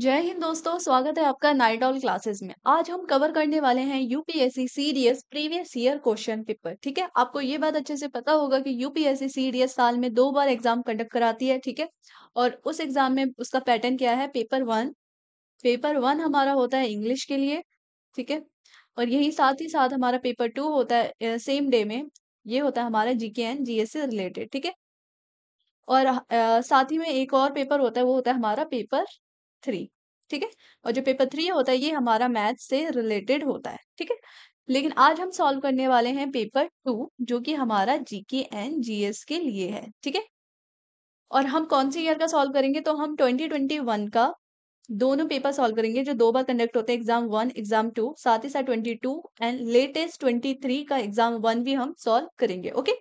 जय हिंद दोस्तों स्वागत है आपका नाइट ऑल क्लासेस में आज हम कवर करने वाले हैं UPSC CDS previous year question paper ठीक है आपको ये बात अच्छे से पता होगा कि यूपीएससी सीडीएस साल में दो बार एग्जाम कंडक्ट कराती है ठीक है और उस एग्जाम में उसका पैटर्न क्या है पेपर वन पेपर वन हमारा होता है इंग्लिश के लिए ठीक है और यही साथ ही साथ हमारा पेपर टू होता है सेम डे में ये होता है हमारा जीके एन जी से रिलेटेड ठीक है और साथ ही में एक और पेपर होता है वो होता है हमारा पेपर थ्री ठीक है और जो पेपर थ्री होता है ये हमारा मैथ से रिलेटेड होता है ठीक है लेकिन आज हम सॉल्व करने वाले हैं पेपर टू जो कि हमारा जीके एंड जीएस के लिए है ठीक है और हम कौन से ईयर का सॉल्व करेंगे तो हम 2021 का दोनों पेपर सॉल्व करेंगे जो दो बार कंडक्ट होते हैं एग्जाम वन एग्जाम टू साथ ही साथ twenty two and latest twenty three का एग्जाम वन भी हम सॉल्व करेंगे ओके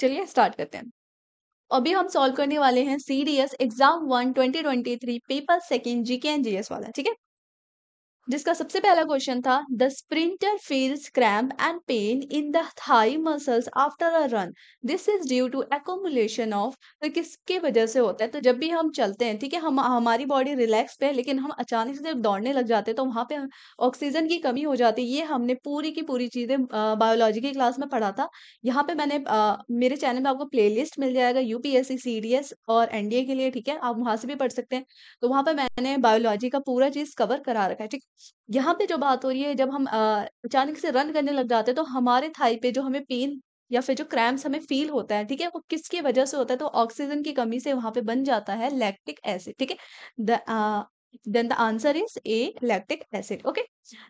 चलिए स्टार्ट करते हैं अभी हम सॉल्व करने वाले हैं C D S exam one twenty twenty three paper second G K and G S वाला ठीक है जिसका सबसे पहला क्वेश्चन था the sprinter feels cramp and pain in the thigh muscles after a run this is due to accumulation of तो किसके वजह से होता है तो जब भी हम चलते हैं ठीक है हम हमारी बॉडी रिलैक्स पे लेकिन हम अचानक से जब दौड़ने लग जाते हैं तो वहाँ पे ऑक्सीजन की कमी हो जाती है ये हमने पूरी की पूरी चीज़ें बायोलॉजी की क्लास में पढ़ा था यहाँ पे मैंने आ, मेरे चैनल में आपको प्ले मिल जाएगा यूपीएससी सीडीएस और एनडीए के लिए ठीक है आप वहाँ से भी पढ़ सकते हैं तो वहाँ पर मैंने बायोलॉजी का पूरा चीज़ कवर करा रखा है ठीक यहाँ पे जो बात हो रही है जब हम अचानक से रन करने लग जाते हैं तो हमारे थाई पे जो हमें पेन या फिर जो क्रैम्स हमें फील होता है ठीक है वो किसकी वजह से होता है तो ऑक्सीजन की कमी से वहां पे बन जाता है लैक्टिक एसिड ठीक है then the answer is A lactic acid okay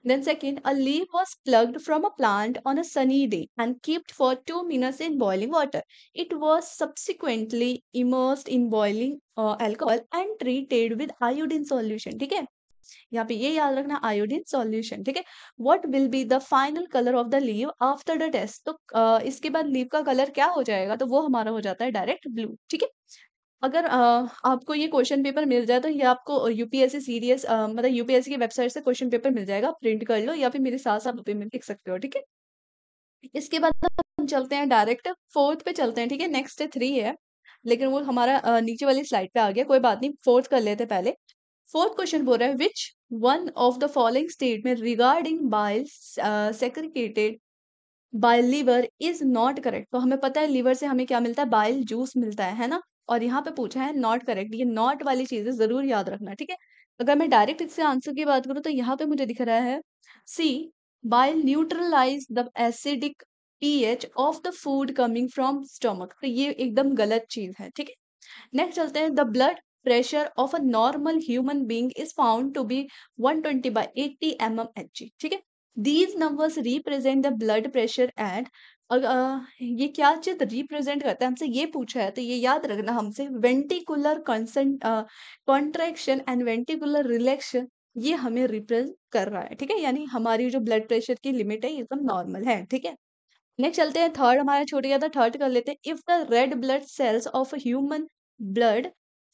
then second a leaf was plucked from a plant on a sunny day and keeped for two minutes in boiling water it was subsequently immerse in boiling alcohol and treated with iodine solution ठीक है यहाँ पे ये याद रखना iodine solution ठीक है what will be the final colour of the leaf after the test तो आ, इसके बाद लीव का कलर क्या हो जाएगा तो वो हमारा हो जाता है डायरेक्ट ब्लू ठीक है अगर आ, आपको ये क्वेश्चन पेपर मिल जाए तो ये आपको यूपीएससी सीरियस मतलब यूपीएससी की वेबसाइट से क्वेश्चन पेपर मिल जाएगा प्रिंट कर लो या फिर मेरे साथ आप में लिख सकते हो ठीक है इसके बाद हम चलते हैं डायरेक्ट फोर्थ पे चलते हैं ठीक है नेक्स्ट थ्री है लेकिन वो हमारा नीचे वाली स्लाइड पे आ गया कोई बात नहीं फोर्थ कर लेते पहले फोर्थ क्वेश्चन बोल रहे हैं which one of the following statement regarding bile uh, segregated bile liver is not correct तो हमें पता है लीवर से हमें क्या मिलता है बाइल जूस मिलता है है ना और यहाँ पे पूछा है नॉट करेक्ट ये नॉट वाली चीजें जरूर याद रखना ठीक है अगर मैं डायरेक्ट इससे आंसर की बात करूँ तो यहाँ पे मुझे दिख रहा है C bile neutralize the acidic P H of the food coming from stomach तो ये एकदम गलत चीज है ठीक है नेक्स्ट चलते हैं the blood human being is found to be one twenty by eighty M M H G ठीक है these numbers represent the blood pressure and ये क्या चीज रिप्रेजेंट करता है हमसे ये पूछा है तो ये याद रखना हमसे ventricular consent contraction and ventricular relaxation ये हमें रिप्रेजेंट कर रहा है ठीक है यानी हमारी जो ब्लड प्रेशर की लिमिट है एकदम नॉर्मल है ठीक है नेक्स्ट चलते हैं थर्ड हमारा छोटे गया था थर्ड कर लेते हैं if the red blood cells of human blood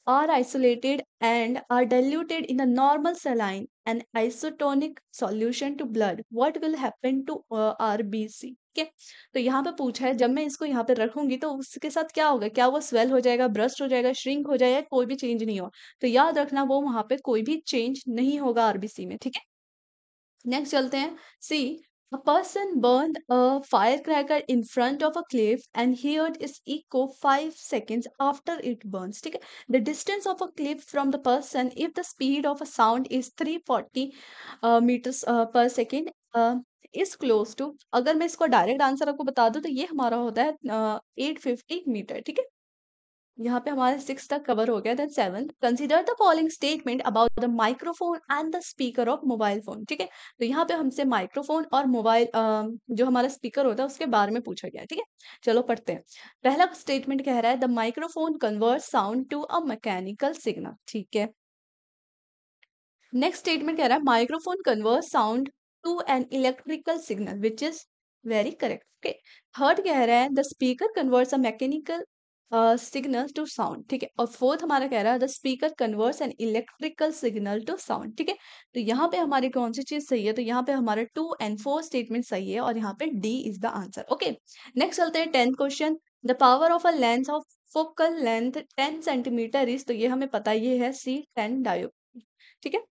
are isolated and are diluted in the normal saline an isotonic solution to blood what will happen to uh, rbc तो यहाँ पे पूछा है जब मैं इसको यहाँ पे रखूंगी तो उसके साथ क्या होगा क्या वो स्वेल हो जाएगा ब्रस्ट हो जाएगा श्रिंक हो जाएगा कोई भी चेंज नहीं होगा तो याद रखना वो वहां पे कोई भी चेंज नहीं होगा आरबीसी में ठीक है नेक्स्ट चलते हैं see A person burned a fire in front of a cliff and heard its echo five seconds after it burns ठीक है the distance of a cliff from the person if the speed of a sound is three forty metres per second is close to अगर मैं इसको direct answer आपको बता दूं तो ये हमारा होता है एट फिफ्टी मीटर ठीक है यहाँ पे हमारे सिक्स तक कवर हो गया then seven consider the following statement about the microphone and the speaker of mobile phone ठीक है तो यहाँ पे हमसे माइक्रोफोन और मोबाइल जो हमारा स्पीकर होता है उसके बारे में पूछा गया ठीक है चलो पढ़ते हैं पहला स्टेटमेंट कह रहा है the microphone convert sound to a mechanical signal ठीक है नेक्स्ट स्टेटमेंट कह रहा है microphone convert sound to an electrical signal which is very correct okay third कह रहा है the speaker converts a mechanical signal to sound ठीक है और फोर्थ हमारा कह रहा है the speaker converts an electrical signal to sound ठीक है तो यहाँ पे हमारी कौन सी चीज सही है तो यहाँ पे हमारा टू एंड फोर स्टेटमेंट सही है और यहाँ पे D is the answer okay next चलते हैं tenth question the power of a lens of focal length ten centimetre is तो ये हमें पता ही है सी टेन डायो ठीक है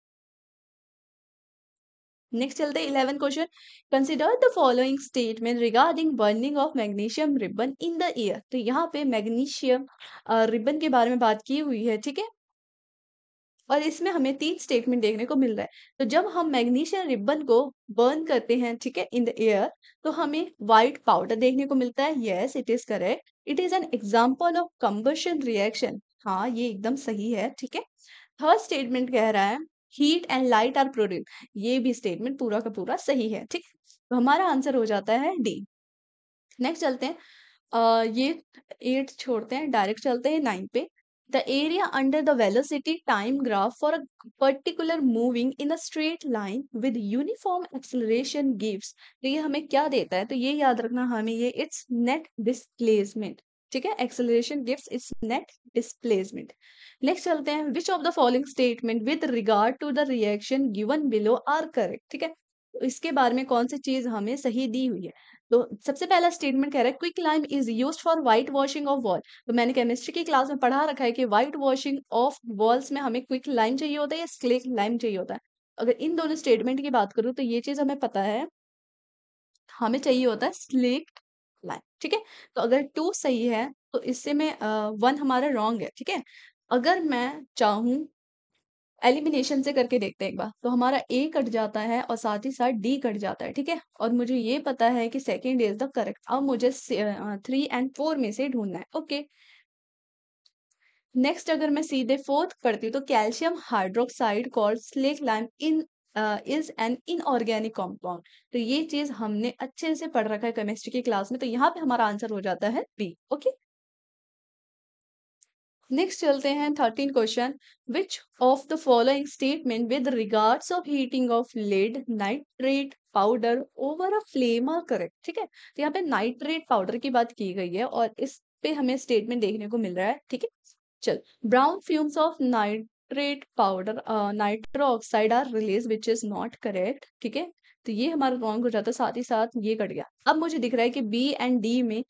नेक्स्ट चलते हैं eleven question consider the following statement regarding burning of magnesium ribbon in the air तो यहाँ पे मैग्नीशियम रिबन के बारे में बात की हुई है ठीक है और इसमें हमें तीन स्टेटमेंट देखने को मिल रहा है तो जब हम मैग्नीशियम रिबन को बर्न करते हैं ठीक है इन द एयर तो हमें व्हाइट पाउडर देखने को मिलता है yes it is correct it is an example of combustion reaction हाँ ये एकदम सही है ठीक है थर्ड स्टेटमेंट कह रहा है heat and light are produce ये भी स्टेटमेंट पूरा का पूरा सही है ठीक तो हमारा आंसर हो जाता है डी नेक्स्ट चलते हैं आ, ये एट छोड़ते हैं डायरेक्ट चलते हैं नाइन पे the area under the velocity time graph for a particular moving in a straight line with uniform acceleration gives तो ये हमें क्या देता है तो ये याद रखना हमें ये इट्स नेट डिस्प्लेसमेंट ठीक है acceleration gives its net displacement next चलते हैं which of the following statement with regard to the reaction given below are correct ठीक है इसके बारे में कौन सी चीज हमें सही दी हुई है तो सबसे पहला स्टेटमेंट कह रहा है quick lime is use for white washing of wall तो मैंने केमिस्ट्री की क्लास में पढ़ा रखा है कि व्हाइट वॉशिंग ऑफ वॉल्स में हमें क्विक लाइम चाहिए होता है या स्लेक लाइम चाहिए होता है अगर इन दोनों स्टेटमेंट की बात करूं तो ये चीज हमें पता है हमें चाहिए होता है स्लिक मल्टीप्लाई ठीक है तो अगर टू सही है तो इससे में वन uh, हमारा रॉन्ग है ठीक है अगर मैं चाहूँ एलिमिनेशन से करके देखते हैं एक बार तो हमारा ए कट जाता है और साथ ही साथ डी कट जाता है ठीक है और मुझे ये पता है कि सेकेंड इज द करेक्ट अब मुझे थ्री एंड फोर में से ढूंढना है ओके नेक्स्ट अगर मैं सीधे फोर्थ करती हूँ तो calcium hydroxide called slake lime in is an inorganic compound तो ये चीज हमने अच्छे से पढ़ रखा है केमिस्ट्री की क्लास में तो यहाँ पे हमारा आंसर हो जाता है बी ओके नेक्स्ट चलते हैं thirteen question which of the following statement with regards of heating of lead nitrate powder over a flame are correct ठीक है तो यहाँ पे नाइट्रेट पाउडर की बात की गई है और इस पे हमें स्टेटमेंट देखने को मिल रहा है ठीक है चल brown fumes of night nitrate powder nitro oxide are release which is not correct ठीक है तो ये हमारा रॉन्ग हो जाता है साथ ही साथ ये कट गया अब मुझे दिख रहा है कि बी एंड डी में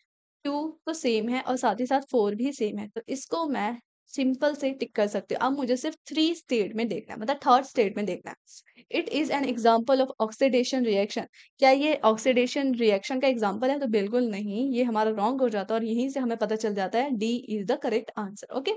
टू तो सेम है और साथ ही साथ फोर भी सेम है तो इसको मैं सिंपल से टिक कर सकती हूँ अब मुझे सिर्फ थ्री स्टेट में देखना है मतलब थर्ड स्टेट में देखना है it is an example of oxidation reaction क्या ये ऑक्सीडेशन रिएक्शन का एग्जाम्पल है तो बिल्कुल नहीं ये हमारा रॉन्ग हो जाता है और यहीं से हमें पता चल जाता है D is the correct answer okay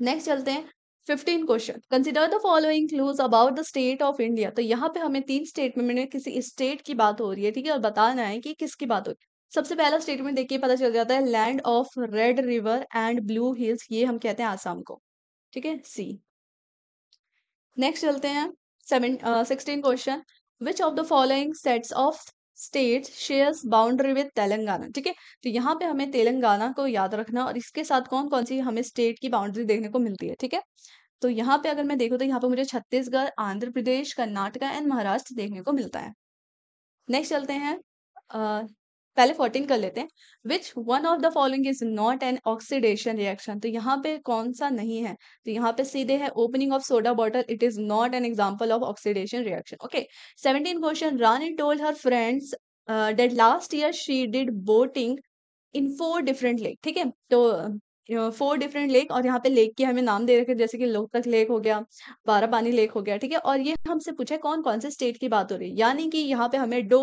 next चलते हैं fifteen question consider the following clues about the state of India तो यहाँ पे हमें तीन स्टेट में मैंने किसी स्टेट की बात हो रही है ठीक है और बताना है कि किसकी बात हो रही है सबसे पहला स्टेटमेंट देखिए पता चल जाता है land of red river and blue hills ये हम कहते हैं आसाम को ठीक है सी नेक्स्ट चलते हैं seven sixteen question which of the following sets of state shares boundary with Telangana ठीक है तो यहाँ पे हमें तेलंगाना को याद रखना और इसके साथ कौन कौन सी हमें स्टेट की बाउंड्री देखने को मिलती है ठीक है तो यहाँ पे अगर मैं देखूँ तो यहाँ पे मुझे छत्तीसगढ़ आंध्र प्रदेश कर्नाटका एंड महाराष्ट्र देखने को मिलता है नेक्स्ट चलते हैं पहले फोर्टीन कर लेते हैं which one of the following is not an oxidation reaction तो यहाँ पे कौन सा नहीं है तो यहाँ पे सीधे है opening of soda bottle it is not an example of oxidation reaction okay seventeen question Rani told her friends that last year she did boating in four different lake ठीक है तो फोर डिफरेंट लेक और यहाँ पे lake के हमें नाम दे रखे जैसे कि लोकतक लेक हो गया बारापानी लेक हो गया ठीक है और ये हमसे पूछा कौन कौन से स्टेट की बात हो रही है यानी कि यहाँ पे हमें डो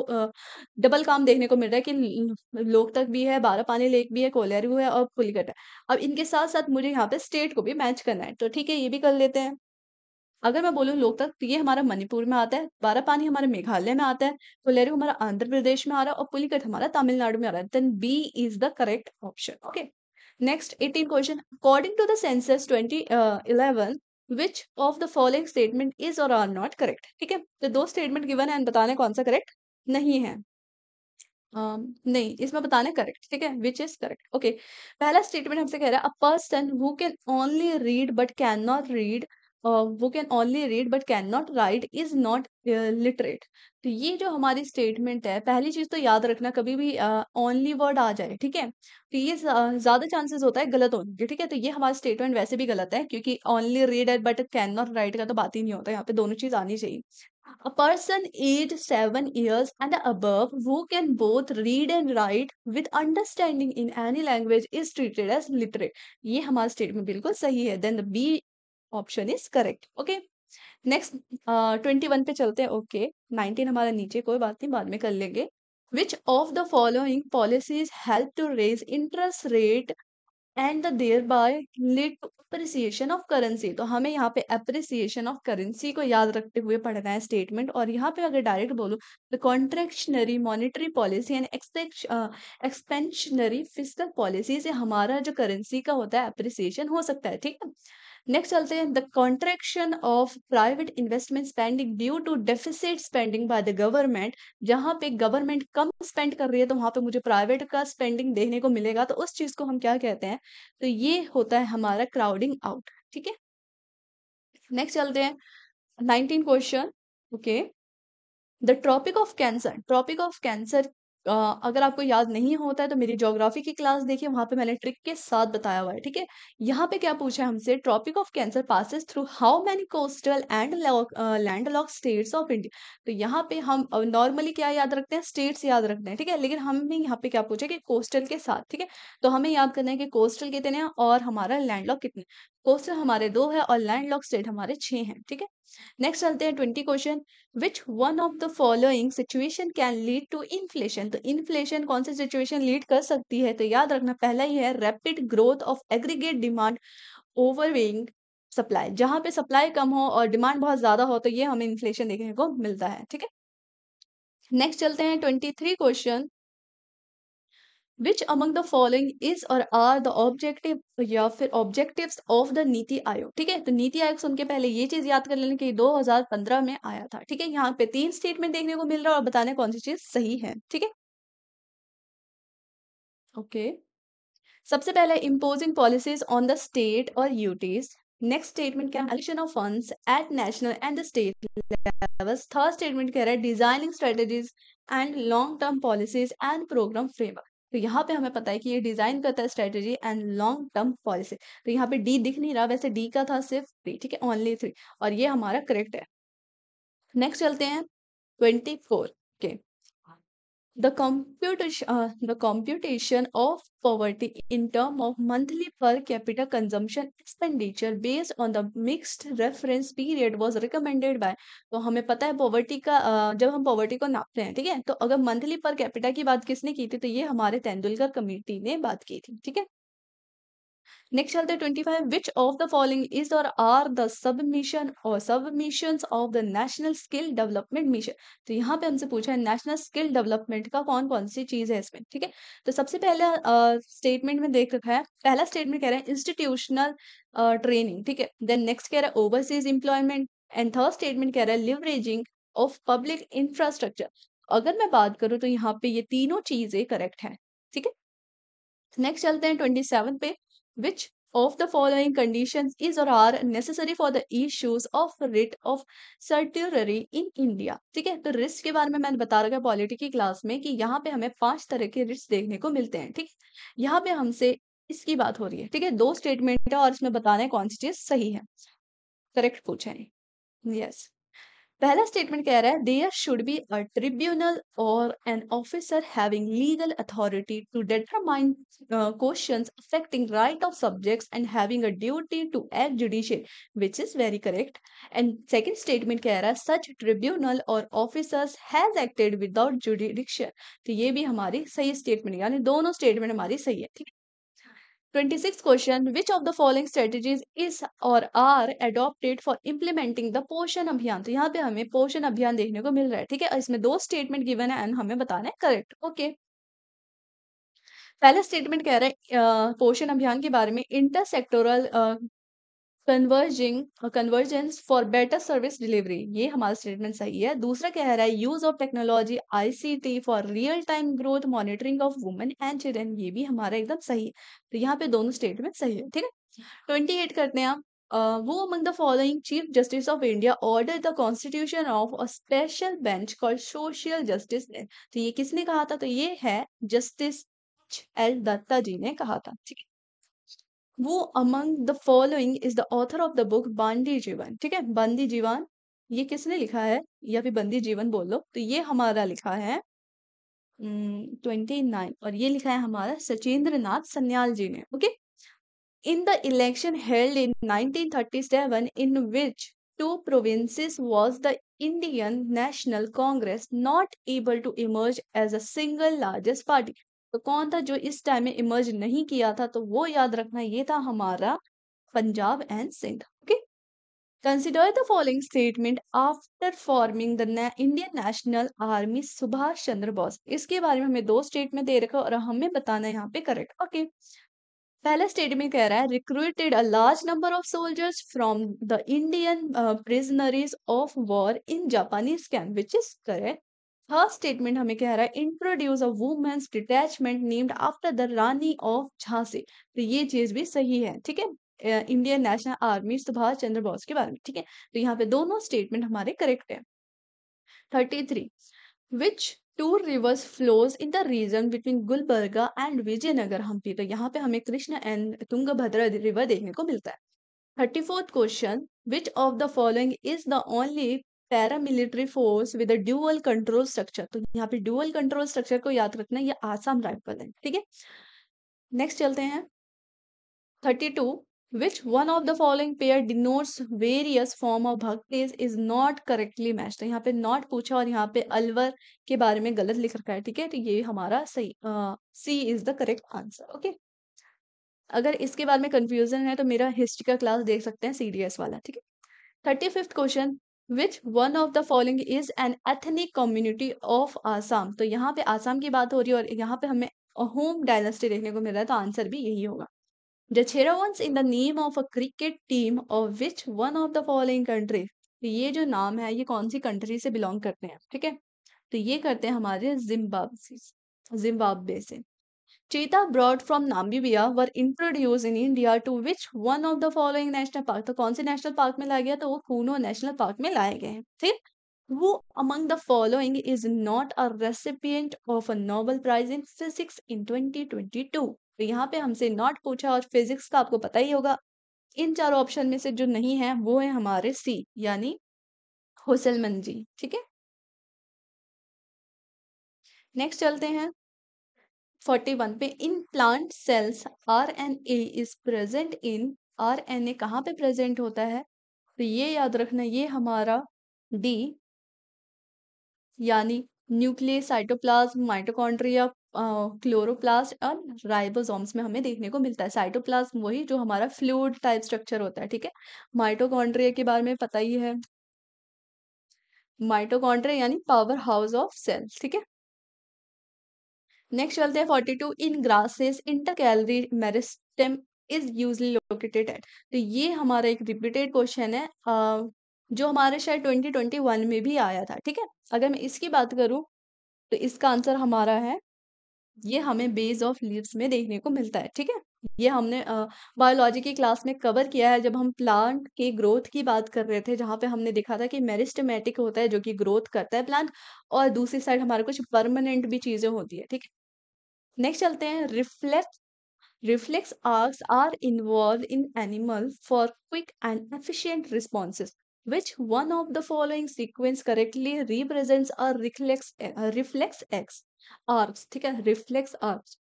डबल काम देखने को मिल रहा है कि लोकतक भी है बारा पानी लेक भी है कोलेरू है और पुलिकट है अब इनके साथ साथ मुझे यहाँ पे स्टेट को भी मैच करना है तो ठीक है ये भी कर लेते हैं अगर मैं बोलूँ लोकतक तो ये हमारा मणिपुर में आता है बारापानी हमारे मेघालय में आता है कोलेरू हमारा आंध्र प्रदेश में आ रहा है और पुलिकट हमारा तमिलनाडु में आ रहा है then B is the correct option okay Next, 18 question. According to the twenty eleven which of the following statement is और आर नॉट करेक्ट ठीक है तो दो स्टेटमेंट गिवन है बताने कौन सा करेक्ट नहीं है um, नहीं इसमें बताने करेक्ट ठीक है विच इज करेक्ट ओके पहला स्टेटमेंट हमसे कह रहा है a person who can only read but can not read वो can only read but can not write is not literate तो ये जो हमारी स्टेटमेंट है पहली चीज तो याद रखना कभी भी ओनली uh, वर्ड आ जाए ठीक है तो ये ज्यादा चांसेस होता है गलत होने के ठीक है तो ये हमारा स्टेटमेंट वैसे भी गलत है क्योंकि ओनली रीड एड बट कैन नॉट राइट का तो बात ही नहीं होता यहाँ पे दोनों चीज आनी चाहिए a person age seven years and above वो can both read and write with understanding in any language is treated as literate ये हमारा स्टेटमेंट बिल्कुल सही है then B option is correct okay next twenty one पे चलते हैं okay nineteen हमारा नीचे कोई बात नहीं बाद में कर लेंगे which of the following policies help to raise interest rate and thereby lead to appreciation of currency तो हमें यहाँ पे अप्रिसिएशन ऑफ करेंसी को याद रखते हुए पढ़ना है स्टेटमेंट और यहाँ पे अगर डायरेक्ट बोलूँ the contractionary monetary policy and expansionary fiscal policy से हमारा जो करेंसी का होता है अप्रिसिएशन हो सकता है ठीक है नेक्स्ट चलते हैं the contraction of private investment spending due to deficit spending by the government जहां पे गवर्नमेंट कम स्पेंड कर रही है तो वहां पे मुझे प्राइवेट का स्पेंडिंग देखने को मिलेगा तो उस चीज को हम क्या कहते हैं तो ये होता है हमारा क्राउडिंग आउट ठीक है नेक्स्ट चलते हैं nineteen question okay the tropic of cancer tropic of cancer अगर आपको याद नहीं होता है तो मेरी ज्योग्राफी की क्लास देखिए वहां पे मैंने ट्रिक के साथ बताया हुआ है ठीक है यहाँ पे क्या पूछा है हमसे tropic of cancer passes through how many coastal and land lock states of India तो यहाँ पे हम नॉर्मली क्या याद रखते हैं स्टेट्स याद रखते हैं ठीक है लेकिन हमें यहाँ पे क्या पूछा कि कोस्टल के साथ ठीक है तो हमें याद करना है कि कोस्टल कितने हैं और हमारा लैंड लॉक कितने कोस्टल हमारे दो है और लैंड लॉक स्टेट हमारे छः हैं ठीक है नेक्स्ट चलते हैं twenty question which one of the following situation can lead to inflation तो इन्फ्लेशन कौन सी सिचुएशन लीड कर सकती है तो याद रखना पहला ही है rapid growth of aggregate demand overweighing supply जहां पे सप्लाई कम हो और डिमांड बहुत ज्यादा हो तो ये हमें इन्फ्लेशन देखने को मिलता है ठीक है नेक्स्ट चलते हैं twenty three question which among the following is और आर द ऑब्जेक्टिव या फिर ऑब्जेक्टिव ऑफ द नीति आयोग ठीक है तो नीति आयोग सुन के पहले ये चीज याद कर लेना कि 2015 में आया था ठीक है यहाँ पे तीन स्टेटमेंट देखने को मिल रहा है और बताने कौन सी चीज सही है ठीक है ओके सबसे पहले imposing policies on the state or UTs next statement क्या allocation of funds at national and the state levels third statement कह रहा है designing strategies and long term policies and programme framework तो यहाँ पे हमें पता है कि ये डिजाइन करता है strategy and long term policy तो यहाँ पे डी दिख नहीं रहा वैसे डी का था सिर्फ थ्री ठीक है ओनली थ्री और ये हमारा करेक्ट है नेक्स्ट चलते हैं ट्वेंटी फोर के the computation uh, the computation of poverty in term of monthly per capita consumption expenditure based on the mixed reference period was recommended by तो हमें पता है पॉवर्टी का uh, जब हम पॉवर्टी को नापते हैं ठीक है तो अगर मंथली पर कैपिटा की बात किसने की थी तो ये हमारे तेंदुलकर कमेटी ने बात की थी ठीक है नेक्स्ट चलते twenty five which of the following is और are the sub mission or sub mission of the national skill development mission तो यहाँ पे हमसे पूछा है नेशनल स्किल डेवलपमेंट का कौन कौन सी चीज है इसमें ठीक है तो सबसे पहले स्टेटमेंट uh, में देख रखा है पहला स्टेटमेंट कह रहे हैं इंस्टीट्यूशनल ट्रेनिंग ठीक है देन नेक्स्ट कह रहे हैं overseas employment and third statement कह रहा है लिवरेजिंग ऑफ पब्लिक इंफ्रास्ट्रक्चर अगर मैं बात करूँ तो यहाँ पे ये तीनों चीजें करेक्ट है ठीक है नेक्स्ट चलते हैं ट्वेंटी सेवन पे which of the following conditions is or are necessary for the issues of writ of certiorari in India ठीक है तो रिट्स के बारे में मैंने बता रखा है पॉलिटी की क्लास में कि यहाँ पे हमें पांच तरह के रिट्स देखने को मिलते हैं ठीक यहाँ पे हमसे इसकी बात हो रही है ठीक है दो स्टेटमेंट है और इसमें बताना है कौन सी चीज सही है करेक्ट पूछा है यस yes. पहला स्टेटमेंट कह रहा है there should be a tribunal or an officer having legal authority to determine questions affecting right of subjects and having a duty to act judicial which is very correct and second statement कह रहा है such tribunal or officers has acted without jurisdiction तो ये भी हमारी सही statement यानी दोनों स्टेटमेंट हमारी सही है ठीक है 26 question which of the following strategies is और are adopted for implementing the पोषण अभियान तो यहाँ पे हमें पोषण अभियान देखने को मिल रहा है ठीक है इसमें दो स्टेटमेंट गिवन है एंड हमें बताना है करेक्ट ओके okay. पहला स्टेटमेंट कह रहा है पोषण अभियान के बारे में intersectoral converging convergence for better service delivery ये हमारा स्टेटमेंट सही है दूसरा कह रहा है use of technology ICT for real time growth monitoring of women and children ये भी हमारा एकदम सही है तो यहाँ पे दोनों स्टेटमेंट सही है ठीक है ट्वेंटी एट करते हैं आप वो among the following chief justice of India order the constitution of a special bench call social justice तो ये किसने कहा था तो ये है जस्टिस एल दत्ता जी ने कहा था ठीक है वो among the following is the author of the book Bandi Jeevan ठीक है बंदी जीवन ये किसने लिखा है या फिर बंदी जीवन बोल लो तो ये हमारा लिखा है ट्वेंटी नाइन और ये लिखा है हमारा सचेंद्र नाथ सन्याल जी ने okay in the election held in nineteen thirty seven in which two provinces was the Indian National Congress not able to emerge as a single largest party तो कौन था जो इस टाइम में इमर्ज नहीं किया था तो वो याद रखना ये था हमारा Punjab and Sindh okay consider the following statement after forming the Indian National Army Subhash Chandra Bose इसके बारे में हमें दो स्टेटमेंट दे रखा और हमें बताना यहाँ पे करेक्ट ओके okay. पहला स्टेटमेंट कह रहा है recruited a large number of soldiers from the Indian prisoners of war in Japanese camp which is correct third statement हमें कह रहा है introduce a women's detachment named after the Rani of Jhansi तो ये चीज भी सही है ठीक है Indian National Army Subhash Chandra Bose के बारे में ठीक है तो यहाँ पे दोनों स्टेटमेंट हमारे करेक्ट है thirty three which two rivers flows in the region between Gulbarga and Vijayanagar Hampi तो यहाँ पे हमें कृष्ण एंड तुंगभद्रा रिवर देखने को मिलता है thirty fourth question which of the following is the only paramilitary force with dual control structure तो यहाँ पे ड्यूअल कंट्रोल स्ट्रक्चर को याद रखना ये आसाम राइफल है ठीक है नेक्स्ट चलते हैं thirty two which one of the following pair denotes various form of bhaktis is not correctly match तो यहाँ पे नॉट पूछा और यहाँ पे अलवर के बारे में गलत लिख रखा है ठीक है तो ये हमारा सही C is the correct answer okay अगर इसके बारे में कंफ्यूजन है तो मेरा हिस्ट्री का क्लास देख सकते हैं सीडीएस वाला ठीक है thirty fifth question which one of the following is an ethnic community of Assam तो यहाँ पे आसाम की बात हो रही है और यहाँ पे हमें होम डायनेस्टी देखने को मिल रहा है तो आंसर भी यही होगा the chevrons in the name of a cricket team of which one of the following country ये जो नाम है ये कौन सी कंट्री से बिलोंग करते हैं ठीक है तो ये करते हैं हमारे जिम्बाब्वे जिम्बाब्वे से Cheetah brought from Namibia were introduced in India to which one of the following national park तो कौन से national park में लाया गया तो वो कूनो national park में लाए गए ठीक Who among the following is not a recipient of a Nobel Prize in Physics in 2022? तो यहाँ पे हमसे not पूछा और physics का आपको पता ही होगा इन चारों ऑप्शन में से जो नहीं है वो है हमारे सी यानी होसलमन जी ठीक है नेक्स्ट चलते हैं 41 पे in plant cells R N A is present in R N A कहाँ पे प्रेजेंट होता है तो ये याद रखना ये हमारा डी यानी न्यूक्लियस साइटोप्लाज्म माइटोकॉन्ड्रिया क्लोरोप्लास्ट और राइबोसोम्स में हमें देखने को मिलता है साइटोप्लाज्म वही जो हमारा फ्लूड टाइप स्ट्रक्चर होता है ठीक है माइटोकॉन्ड्रिया के बारे में पता ही है माइटोकॉन्ड्रिया यानी पावर हाउस ऑफ सेल्स ठीक है नेक्स्ट चलते हैं forty two in grasses intercalary meristem is usually located at तो ये हमारा एक रिपीटेड क्वेश्चन है जो हमारे शायद ट्वेंटी ट्वेंटी वन में भी आया था ठीक है अगर मैं इसकी बात करूँ तो इसका आंसर हमारा है ये हमें बेस ऑफ लीव्स में देखने को मिलता है ठीक है ये हमने बायोलॉजी की क्लास में कवर किया है जब हम प्लांट के ग्रोथ की बात कर रहे थे जहाँ पे हमने देखा था कि मेरिस्टमेटिक होता है जो कि ग्रोथ करता है प्लांट और दूसरी साइड हमारे कुछ परमानेंट भी चीज़ें होती है ठीक है नेक्स्ट चलते हैं reflex reflex arcs are involved in animal for quick and efficient responses which one of the following sequence correctly represents are reflex reflex ex arcs ठीक है रिफ्लेक्स आर्क्स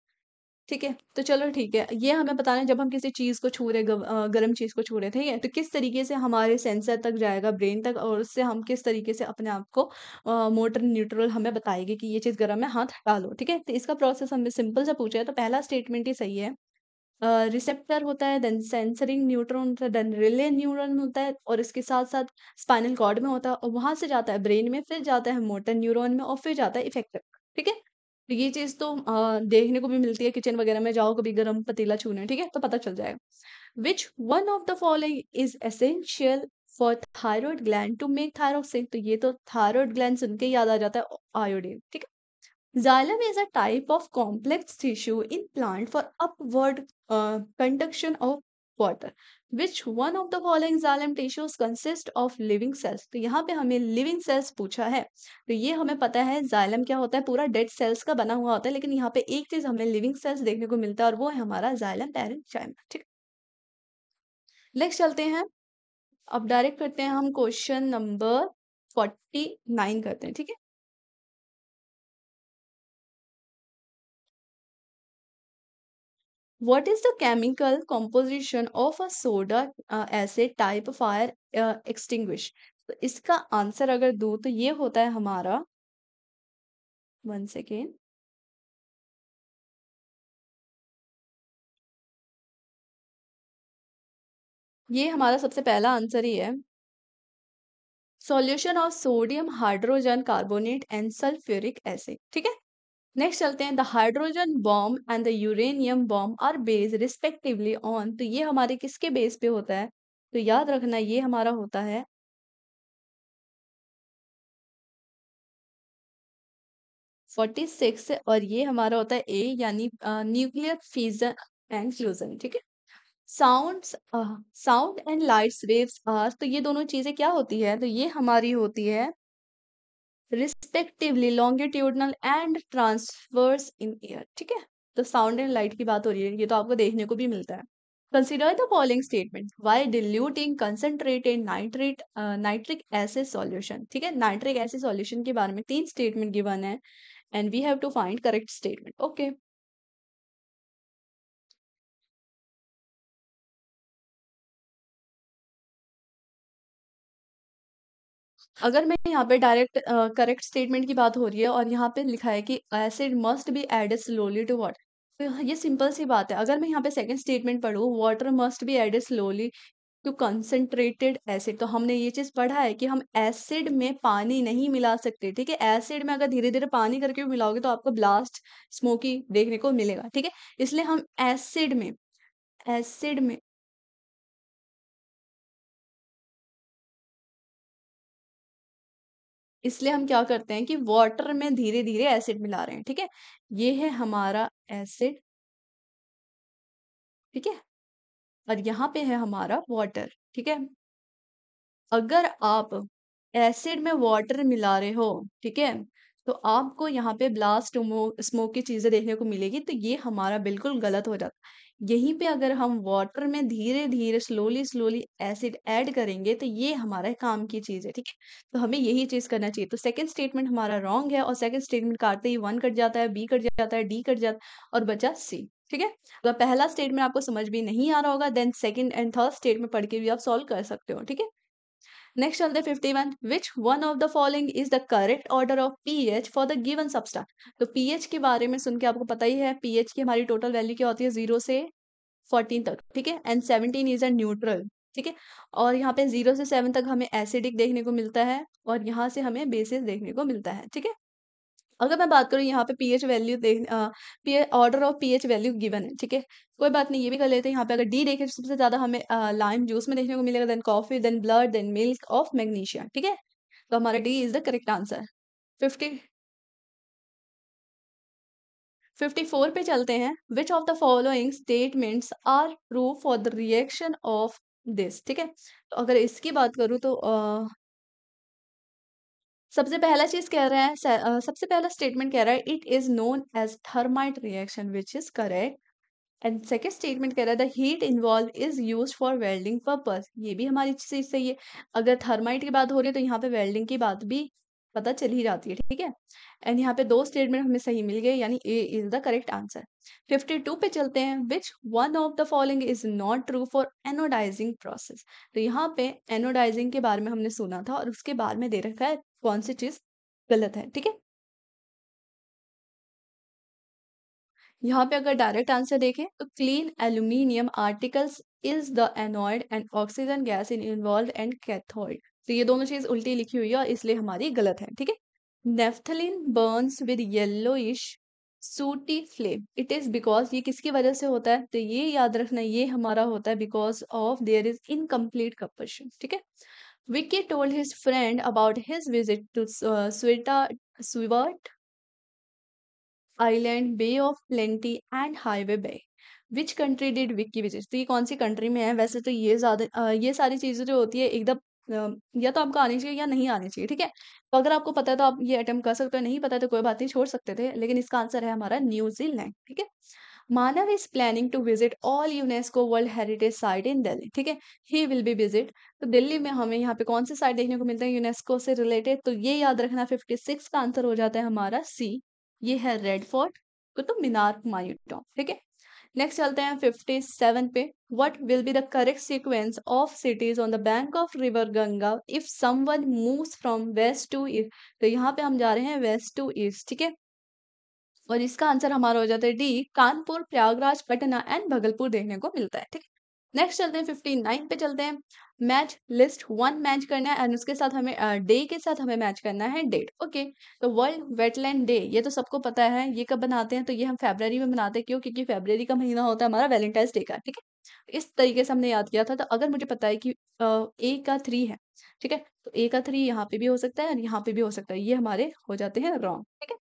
ठीक है तो चलो ठीक है ये हमें बताना है जब हम किसी चीज़ को छू रहे गर्म चीज़ को छू रहे ठीक है तो किस तरीके से हमारे सेंसर तक जाएगा ब्रेन तक और उससे हम किस तरीके से अपने आप को मोटर न्यूट्रल हमें बताएगी कि ये चीज़ गर्म है हाथ हटा लो ठीक है तो इसका प्रोसेस हमें सिंपल से पूछा है तो पहला स्टेटमेंट ही सही है रिसेप्टर uh, होता है देन सेंसरिंग न्यूट्रॉन होता है देन रिले न्यूरॉन होता है और इसके साथ साथ स्पाइनल कॉर्ड में होता है और वहाँ से जाता है ब्रेन में फिर जाता है मोटर न्यूरॉन में और फिर जाता है इफेक्टर ठीक है तो ये चीज तो आ, देखने को भी मिलती है किचन वगैरह में जाओ कभी गर्म पतीला छूने ठीक है तो पता चल जाएगा which one of the following is essential for thyroid gland to make thyroxine तो ये तो थायरॉयड ग्लैंड सुन के याद आ जाता है आयोडीन ठीक है xylem is a type of complex tissue in plant for upward conduction of water which one of the following xylem tissues consist of living cells तो यहाँ पे हमें लिविंग सेल्स पूछा है तो ये हमें पता है जालम क्या होता है पूरा डेड सेल्स का बना हुआ होता है लेकिन यहाँ पे एक चीज हमें लिविंग सेल्स देखने को मिलता है और वो है हमारा जालम पैरेंट ठीक नेक्स्ट चलते हैं अब डायरेक्ट करते हैं हम क्वेश्चन नंबर फोर्टी नाइन करते हैं ठीक है what is the chemical composition of a soda uh, acid type fire uh, extinguish तो इसका आंसर अगर दो तो ये होता है हमारा वन सेकेंड ये हमारा सबसे पहला आंसर ही है solution of sodium hydrogen carbonate and sulphuric acid ठीक है नेक्स्ट चलते हैं the hydrogen bomb and the uranium bomb are base respectively on तो ये हमारे किसके बेस पे होता है तो याद रखना ये हमारा होता है फोर्टी सिक्स और ये हमारा होता है ए यानी न्यूक्लियर फ्यूजन एंड फ्यूजन ठीक है sound sound and lights waves are तो ये दोनों चीजें क्या होती है तो ये हमारी होती है respectively longitudinal and transverse in air ठीक है तो साउंड एंड लाइट की बात हो रही है ये तो आपको देखने को भी मिलता है consider the following statement by diluting concentrated nitrate nitric acid solution ठीक है नाइट्रिक एसिड सॉल्यूशन के बारे में तीन स्टेटमेंट गिवन है and we have to find correct statement okay अगर मैं यहाँ पे डायरेक्ट करेक्ट स्टेटमेंट की बात हो रही है और यहाँ पे लिखा है कि acid must be added slowly to water तो ये सिंपल सी बात है अगर मैं यहाँ पे सेकंड स्टेटमेंट पढ़ू water must be added slowly to concentrated acid तो हमने ये चीज़ पढ़ा है कि हम एसिड में पानी नहीं मिला सकते ठीक है एसिड में अगर धीरे धीरे पानी करके मिलाओगे तो आपको ब्लास्ट स्मोकी देखने को मिलेगा ठीक है इसलिए हम एसिड में एसिड में इसलिए हम क्या करते हैं कि वाटर में धीरे धीरे एसिड मिला रहे हैं ठीक है ये है हमारा एसिड ठीक है और यहाँ पे है हमारा वाटर ठीक है अगर आप एसिड में वाटर मिला रहे हो ठीक है तो आपको यहाँ पे ब्लास्ट स्मोक की चीज़ें देखने को मिलेगी तो ये हमारा बिल्कुल गलत हो जाता यहीं पे अगर हम वाटर में धीरे धीरे स्लोली स्लोली एसिड ऐड करेंगे तो ये हमारा काम की चीज़ है ठीक है तो हमें यही चीज़ करना चाहिए तो सेकंड स्टेटमेंट हमारा रॉन्ग है और सेकंड स्टेटमेंट काटते ही वन कट जाता है बी कट जाता है डी कट जाता है और बचा सी ठीक है अगर पहला स्टेटमेंट आपको समझ भी नहीं आ रहा होगा then second and third statement पढ़ के भी आप सॉल्व कर सकते हो ठीक है नेक्स्ट चलते fifty one which one of the following is the correct order of P H for the given substance तो पी एच के बारे में सुन के आपको पता ही है पी एच की हमारी टोटल वैल्यू क्या होती है जीरो से फोर्टीन तक ठीक है and seventeen is a neutral ठीक है और यहाँ पे जीरो से सेवन तक हमें एसिडिक देखने को मिलता है और यहाँ से हमें बेसिस देखने को मिलता है ठीक है अगर मैं बात करूँ यहाँ पे पीएच वैल्यू देख P order of pH value given है ठीक है कोई बात नहीं ये भी कर लेते हैं यहाँ पे अगर डी देखें तो सबसे ज़्यादा हमें लाइम जूस में देखने को मिलेगा then coffee then blood then milk of magnesia ठीक है तो हमारा D is the correct answer fifty fifty four पे चलते हैं which of the following statements are proof for the reaction of this ठीक है तो अगर इसकी बात करूँ तो सबसे पहला चीज कह रहे हैं सबसे पहला स्टेटमेंट कह रहा है it is known as thermite reaction which is correct and second statement कह रहा है the heat involve is use for welding purpose ये भी हमारी चीज सही है अगर थर्माइट की बात हो रही है तो यहाँ पे वेल्डिंग की बात भी पता चल ही जाती है ठीक है एंड यहाँ पे दो स्टेटमेंट हमें सही मिल गए यानी A is the correct answer fifty two पे चलते हैं which one of the following is not true for anodizing process तो यहाँ पे एनोडाइजिंग के बारे में हमने सुना था और उसके बारे में दे रखा है कौन सी चीज गलत है ठीक है यहाँ पे अगर डायरेक्ट आंसर देखें तो clean aluminium articles is the anode and oxygen gas in involve and cathode तो ये दोनों चीज उल्टी लिखी हुई है और इसलिए हमारी गलत है ठीक है naphthalene burns with yellowish sooty flame it is because ये किसकी वजह से होता है तो ये याद रखना ये हमारा होता है because of there is incomplete combustion ठीक है Vicky told his friend about his visit to uh, Swita, Swivert Island, Bay of Plenty and Highway Bay. Which country did Vicky visit तो ये कौन सी कंट्री में है वैसे तो ये ज्यादा ये सारी चीज़ें जो होती है एकदम या तो आपको आनी चाहिए या नहीं आनी चाहिए ठीक है तो अगर आपको पता है तो आप ये अटेम्प कर सकते हो नहीं पता है तो कोई बात नहीं छोड़ सकते थे लेकिन इसका आंसर है हमारा न्यूजीलैंड ठीक है Manav is planning to visit all UNESCO world heritage site in Delhi ठीक है ही विल बी विजिट तो दिल्ली में हमें यहाँ पे कौन से साइट देखने को मिलते हैं यूनेस्को से रिलेटेड तो ये याद रखना फिफ्टी सिक्स का आंसर हो जाता है हमारा सी ये है red fort Qutub Minar Humayun tomb ठीक है नेक्स्ट चलते हैं फिफ्टी सेवन पे what will be the correct sequence of cities on the bank of river Ganga if someone move from west to east तो यहाँ पे हम जा रहे हैं वेस्ट टू ईस्ट ठीक है और इसका आंसर हमारा हो जाता है डी कानपुर प्रयागराज पटना एंड भगलपुर देखने को मिलता है ठीक है नेक्स्ट चलते हैं फिफ्टी नाइन पे चलते हैं मैच लिस्ट वन मैच करना है एंड उसके साथ हमें डे के साथ हमें मैच करना है डेट ओके तो वर्ल्ड वेटलैंड डे ये तो सबको पता है ये कब बनाते हैं तो ये हम फेबररी में बनाते हैं क्यों क्योंकि फेबररी का महीना होता है हमारा वैलेंटाइंस डे का ठीक है इस तरीके से हमने याद किया था तो अगर मुझे पता है कि ए का थ्री है ठीक है तो ए का थ्री यहाँ पे भी हो सकता है और यहाँ पे भी हो सकता है ये हमारे हो जाते हैं रॉन्ग ठीक है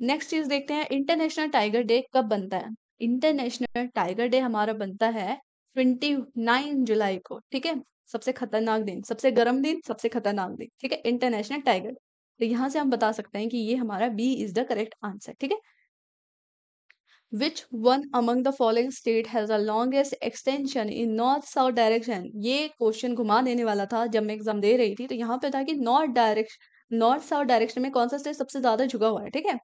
नेक्स्ट चीज देखते हैं इंटरनेशनल टाइगर डे कब बनता है इंटरनेशनल टाइगर डे हमारा बनता है ट्वेंटी नाइन जुलाई को ठीक है सबसे खतरनाक दिन सबसे गर्म दिन सबसे खतरनाक दिन ठीक है इंटरनेशनल टाइगर तो यहाँ से हम बता सकते हैं कि ये हमारा B is the correct answer ठीक है which one among the following state has longest extension in north south direction ये क्वेश्चन घुमा देने वाला था जब मैं एग्जाम दे रही थी तो यहाँ पे था कि north direction north south direction में कौन सा स्टेट सबसे ज्यादा झुका हुआ है ठीक है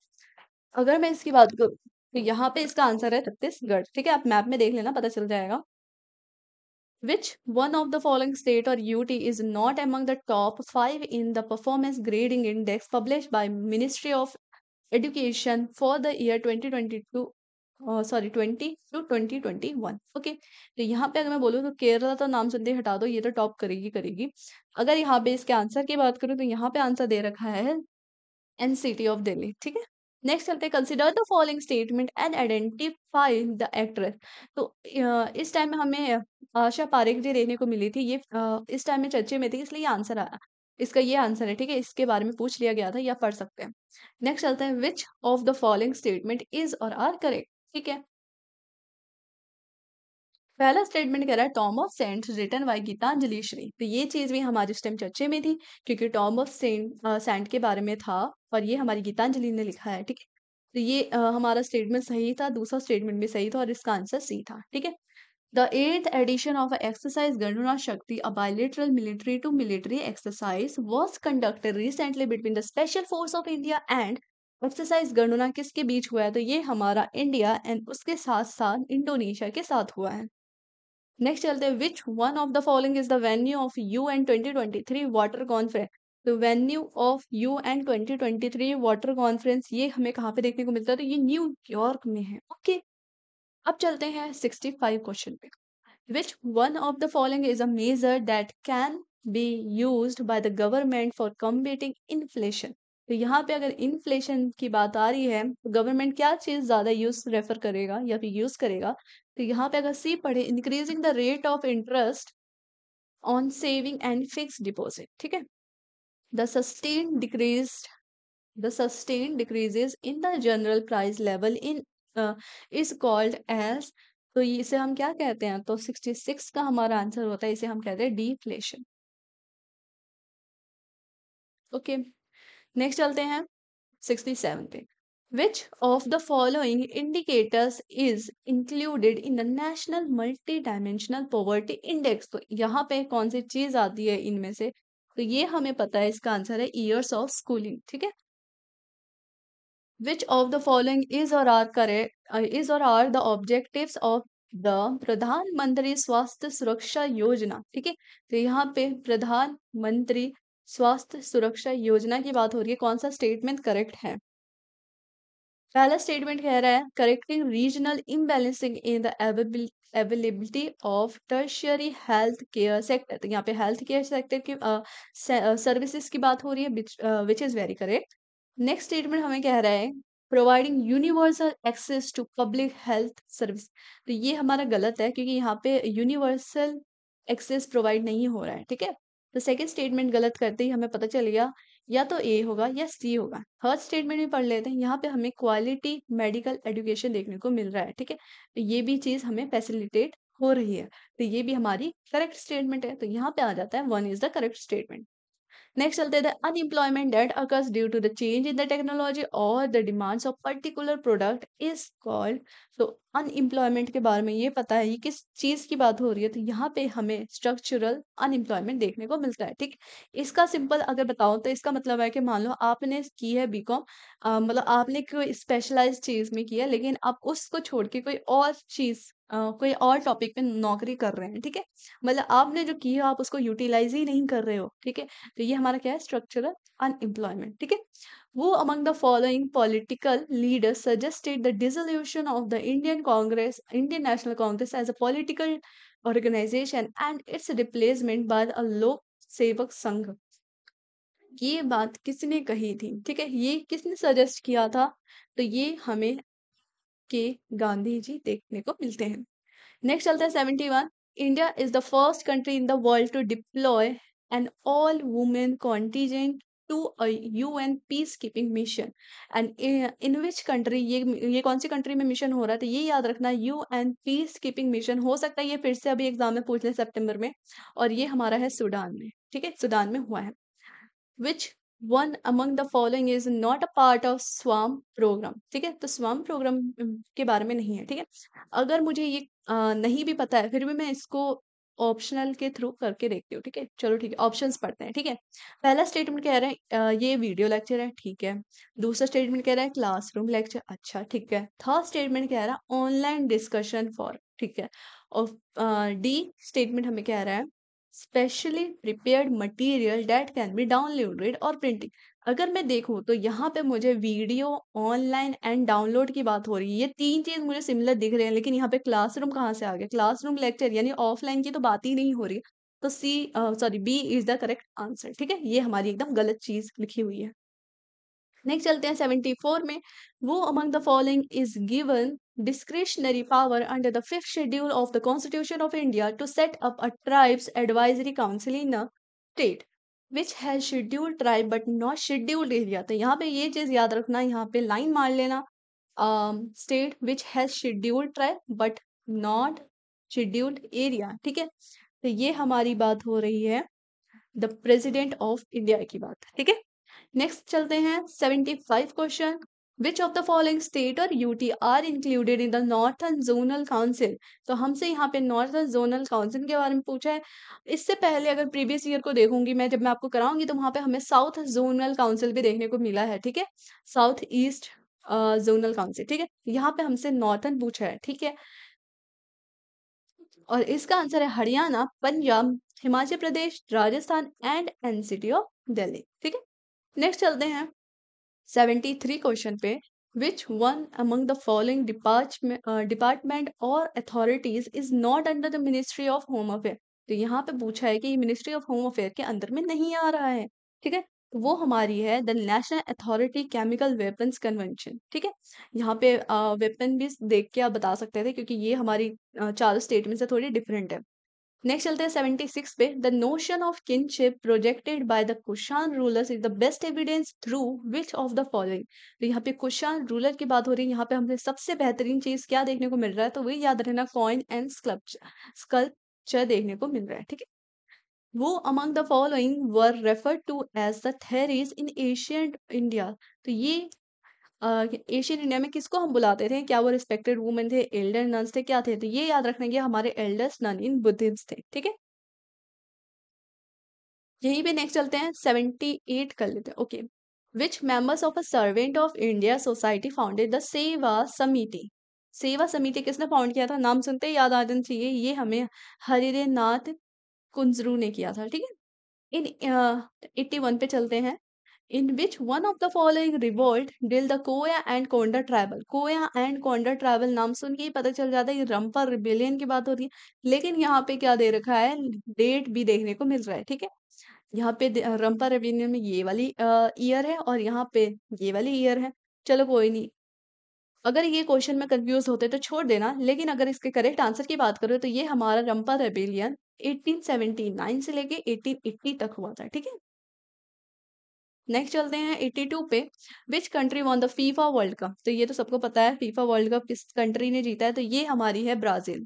अगर मैं इसकी बात करूँ तो यहाँ पे इसका आंसर है छत्तीसगढ़ ठीक है आप मैप में देख लेना पता चल जाएगा विच द फॉलोइंग स्टेट और U T is not among the top five in the performance grading index publish by ministry of education for the year twenty twenty two sorry twenty two twenty twenty one okay तो यहाँ पे अगर मैं बोलूँ तो केरला तो नाम सुनते हटा दो ये तो टॉप करेगी करेगी अगर यहाँ पे इसके आंसर की बात करूँ तो यहाँ पे आंसर दे रखा है एन सिटी ऑफ दिल्ली ठीक है नेक्स्ट चलते consider the following statement and identify the actress तो uh, इस टाइम में हमें uh, आशा पारेख जी रहने को मिली थी ये uh, इस टाइम में चर्चे में थी इसलिए ये आंसर आया इसका ये आंसर है ठीक है इसके बारे में पूछ लिया गया था या पढ़ सकते हैं नेक्स्ट चलते हैं which of the following statement is और आर करेक्ट ठीक है पहला स्टेटमेंट कह रहा है tomb of sand written by Geetanjali Shree तो ये चीज भी हमारे उस टाइम चर्चे में थी क्योंकि टॉम ऑफ सेंट सेंट के बारे में था और ये हमारी गीतांजलि ने लिखा है ठीक है तो ये आ, हमारा स्टेटमेंट सही था दूसरा स्टेटमेंट भी सही था और इसका आंसर सी था ठीक है the eighth addition of exercise Ganana Shakti a bilateral military to military exercise was conducted recently between the special force of India and exercise Ganana किसके बीच हुआ है तो ये हमारा इंडिया एंड उसके साथ साथ इंडोनेशिया के साथ हुआ है नेक्स्ट चलते हैं which one of the following is the venue of U N twenty twenty three water conference the venue of U N twenty twenty three water conference ये हमें कहाँ पे देखने को मिलता है तो ये न्यूयॉर्क में है ओके okay. अब चलते हैं सिक्सटी फाइव क्वेश्चन पे which one of the following is a measure that can be use by the government for combating inflation तो यहाँ पे अगर इन्फ्लेशन की बात आ रही है तो गवर्नमेंट क्या चीज़ ज़्यादा यूज रेफर करेगा या फिर यूज करेगा तो यहाँ पे अगर सी पढ़े increasing the rate of interest on saving and fix deposit ठीक है the sustain decrease the sustain decreases in the general price level in is called as तो इसे हम क्या कहते हैं तो सिक्सटी सिक्स का हमारा आंसर होता है इसे हम कहते हैं डीफ्लेशन ओके okay. नेक्स्ट चलते हैं सिक्सटी सेवन पे of the following indicators is included in the national multi dimensional poverty index तो यहाँ पे कौन सी चीज आती है इनमें से तो ये हमें पता है इसका आंसर है ईयर्स ऑफ स्कूलिंग ठीक है which of the following is और आर करे इज और are the objective of the Pradhan Mantri Swasthya सुरक्षा योजना ठीक है तो यहाँ पे प्रधानमंत्री स्वास्थ्य सुरक्षा योजना की बात हो रही है कौन सा स्टेटमेंट करेक्ट है पहला स्टेटमेंट कह रहा है correcting regional imbalancing in the availability of tertiary health care sector तो यहाँ पे हेल्थ केयर सेक्टर की सर्विसेज uh, की बात हो रही है which is very correct next statement हमें कह रहा है providing universal access to public health service तो ये हमारा गलत है क्योंकि यहाँ पे यूनिवर्सल एक्सेस प्रोवाइड नहीं हो रहा है ठीक है तो सेकेंड स्टेटमेंट गलत करते ही हमें पता चल गया या तो ए होगा या सी होगा थर्ड स्टेटमेंट भी पढ़ लेते हैं यहाँ पे हमें क्वालिटी मेडिकल एजुकेशन देखने को मिल रहा है ठीक है तो ये भी चीज़ हमें फैसिलिटेट हो रही है तो ये भी हमारी करेक्ट स्टेटमेंट है तो यहाँ पे आ जाता है one is the correct statement next चलते the unemployment that occurs due to the change in the technology और the demands of particular product is called तो अनएम्प्लॉयमेंट के बारे में ये पता है ये किस चीज़ की बात हो रही है तो यहाँ पे हमें स्ट्रक्चरल अनएम्प्लॉयमेंट देखने को मिलता है ठीक इसका सिंपल अगर बताओ तो इसका मतलब है कि मान लो आपने की है बी कॉम मतलब आपने कोई स्पेशलाइज चीज़ में किया लेकिन आप उसको छोड़ के कोई और चीज़ कोई और टॉपिक पे नौकरी कर रहे हैं ठीक है मतलब आपने जो की आप उसको यूटिलाइज ही नहीं कर रहे हो ठीक है तो ये हमारा क्या है स्ट्रक्चरल अनएम्प्लॉयमेंट ठीक है वो among the following political leader suggested the dissolution of the Indian Congress Indian National Congress as a political organization and its replacement by a Lok Sevak संघ ये बात किसने कही थी ठीक है ये किसने सजेस्ट किया था तो ये हमें के गांधी जी देखने को मिलते हैं नेक्स्ट चलते हैं seventy one India is the first country in the world to deploy an all women contingent to a UN peacekeeping mission and in which country ये ये कौन सी कंट्री में मिशन हो रहा था तो ये याद रखना U N piece peacekeeping mission हो सकता है ये फिर से अभी एग्जाम में पूछ लें सेप्टेम्बर में और ये हमारा है सूडान में ठीक है सूडान में हुआ है which one among the following is not a part of स्वाम प्रोग्राम ठीक है तो स्वाम प्रोग्राम के बारे में नहीं है ठीक है अगर मुझे ये आ, नहीं भी पता है फिर भी मैं इसको ऑप्शनल के थ्रू करके देखती हूँ ठीक है चलो ठीक है ऑप्शन पढ़ते हैं ठीक है पहला स्टेटमेंट कह रहे हैं ये वीडियो लेक्चर है ठीक है दूसरा स्टेटमेंट कह रहा है क्लासरूम लेक्चर अच्छा ठीक है थर्ड स्टेटमेंट कह रहा है ऑनलाइन डिस्कशन फॉर ठीक है और डी स्टेटमेंट हमें कह रहा है specially prepared material that can be downloaded और प्रिंटिंग अगर मैं देखूँ तो यहाँ पे मुझे वीडियो ऑनलाइन एंड डाउनलोड की बात हो रही है ये तीन चीज़ मुझे सिमिलर दिख रहे हैं लेकिन यहाँ पे क्लासरूम कहाँ से आ गया क्लासरूम लेक्चर यानी ऑफलाइन की तो बात ही नहीं हो रही तो C sorry B is the correct answer ठीक है ये हमारी एकदम गलत चीज़ लिखी हुई है नेक्स्ट चलते हैं सेवेंटी फोर में who among the following is given discretionary power under the fifth schedule of the Constitution of India to set up a tribes advisory council in a state which has scheduled tribe but not scheduled area तो यहाँ पे ये चीज याद रखना यहाँ पे line मार लेना state which has scheduled tribe but not scheduled area ठीक है तो ये हमारी बात हो रही है द प्रेसिडेंट ऑफ इंडिया की बात ठीक है नेक्स्ट चलते हैं seventy five question which of the following state or UT are included in the northern zonal council तो हमसे यहाँ पे नॉर्थन जोनल काउंसिल के बारे में पूछा है इससे पहले अगर प्रीवियस ईयर को देखूंगी मैं जब मैं आपको कराऊंगी तो वहाँ पे हमें साउथ जोनल काउंसिल भी देखने को मिला है ठीक है साउथ ईस्ट जोनल काउंसिल ठीक है यहाँ पे हमसे नॉर्थन पूछा है ठीक है और इसका आंसर है Haryana Punjab Himachal Pradesh Rajasthan and NCT of Delhi ठीक है नेक्स्ट चलते हैं सेवेंटी थ्री क्वेश्चन पे which one among the following department or authorities is not under the ministry of home affair तो यहाँ पे पूछा है कि ये मिनिस्ट्री ऑफ होम अफेयर के अंदर में नहीं आ रहा है ठीक है तो वो हमारी है the national authority chemical weapons convention ठीक है यहाँ पे वेपन भी देख के आप बता सकते थे क्योंकि ये हमारी चारों स्टेटमेंट से थोड़ी डिफरेंट है नेक्स्ट चलते हैं सेवेंटी सिक्स पे the notion of kinship projected by the Kushan rulers is the best evidence through which of the following तो यहाँ पे कुशान रूलर की बात हो रही है यहाँ पे हमें सबसे बेहतरीन चीज क्या देखने को मिल रहा है तो वही याद रहना कॉइन एंड स्कल्पचर स्कल्पचर देखने को मिल रहा है ठीक है वो among the following were refer to as the Theris in ancient India तो ये एशियन इंडिया में किसको हम बुलाते थे क्या वो रिस्पेक्टेड वुमेन थे एल्डर नन्स थे क्या थे तो ये याद रखने के हमारे एल्डर्स नन इन बुद्धिम्स थे ठीक है यही पे नेक्स्ट चलते हैं सेवेंटी एट कर लेते हैं okay which members of a servant of India society founded the Seva Samiti सेवा समिति किसने फाउंड किया था नाम सुनते याद आ जाना चाहिए ये हमें हरिदेनाथ नाथ कुंजरू ने किया था ठीक है इन एट्टी वन पे चलते हैं in which one of the following revolt did the Koya and Konda tribal Koya and Konda tribal नाम सुन के ही पता चल जाता है ये रंपा रिबेलियन की बात हो रही है लेकिन यहाँ पे क्या दे रखा है डेट भी देखने को मिल रहा है ठीक है यहाँ पे रंपा रिबेलियन में ये वाली ईयर है और यहाँ पे ये वाली ईयर है चलो कोई नहीं अगर ये क्वेश्चन में कंफ्यूज होते तो छोड़ देना लेकिन अगर इसके करेक्ट आंसर की बात करो तो ये हमारा रंपा रेबेलियन 1879 से लेके 1880 तक हुआ था ठीक है नेक्स्ट चलते हैं टू पे which country won the FIFA world cup तो ये तो सबको पता है फीफा वर्ल्ड कप किस कंट्री ने जीता है तो ये हमारी है Brazil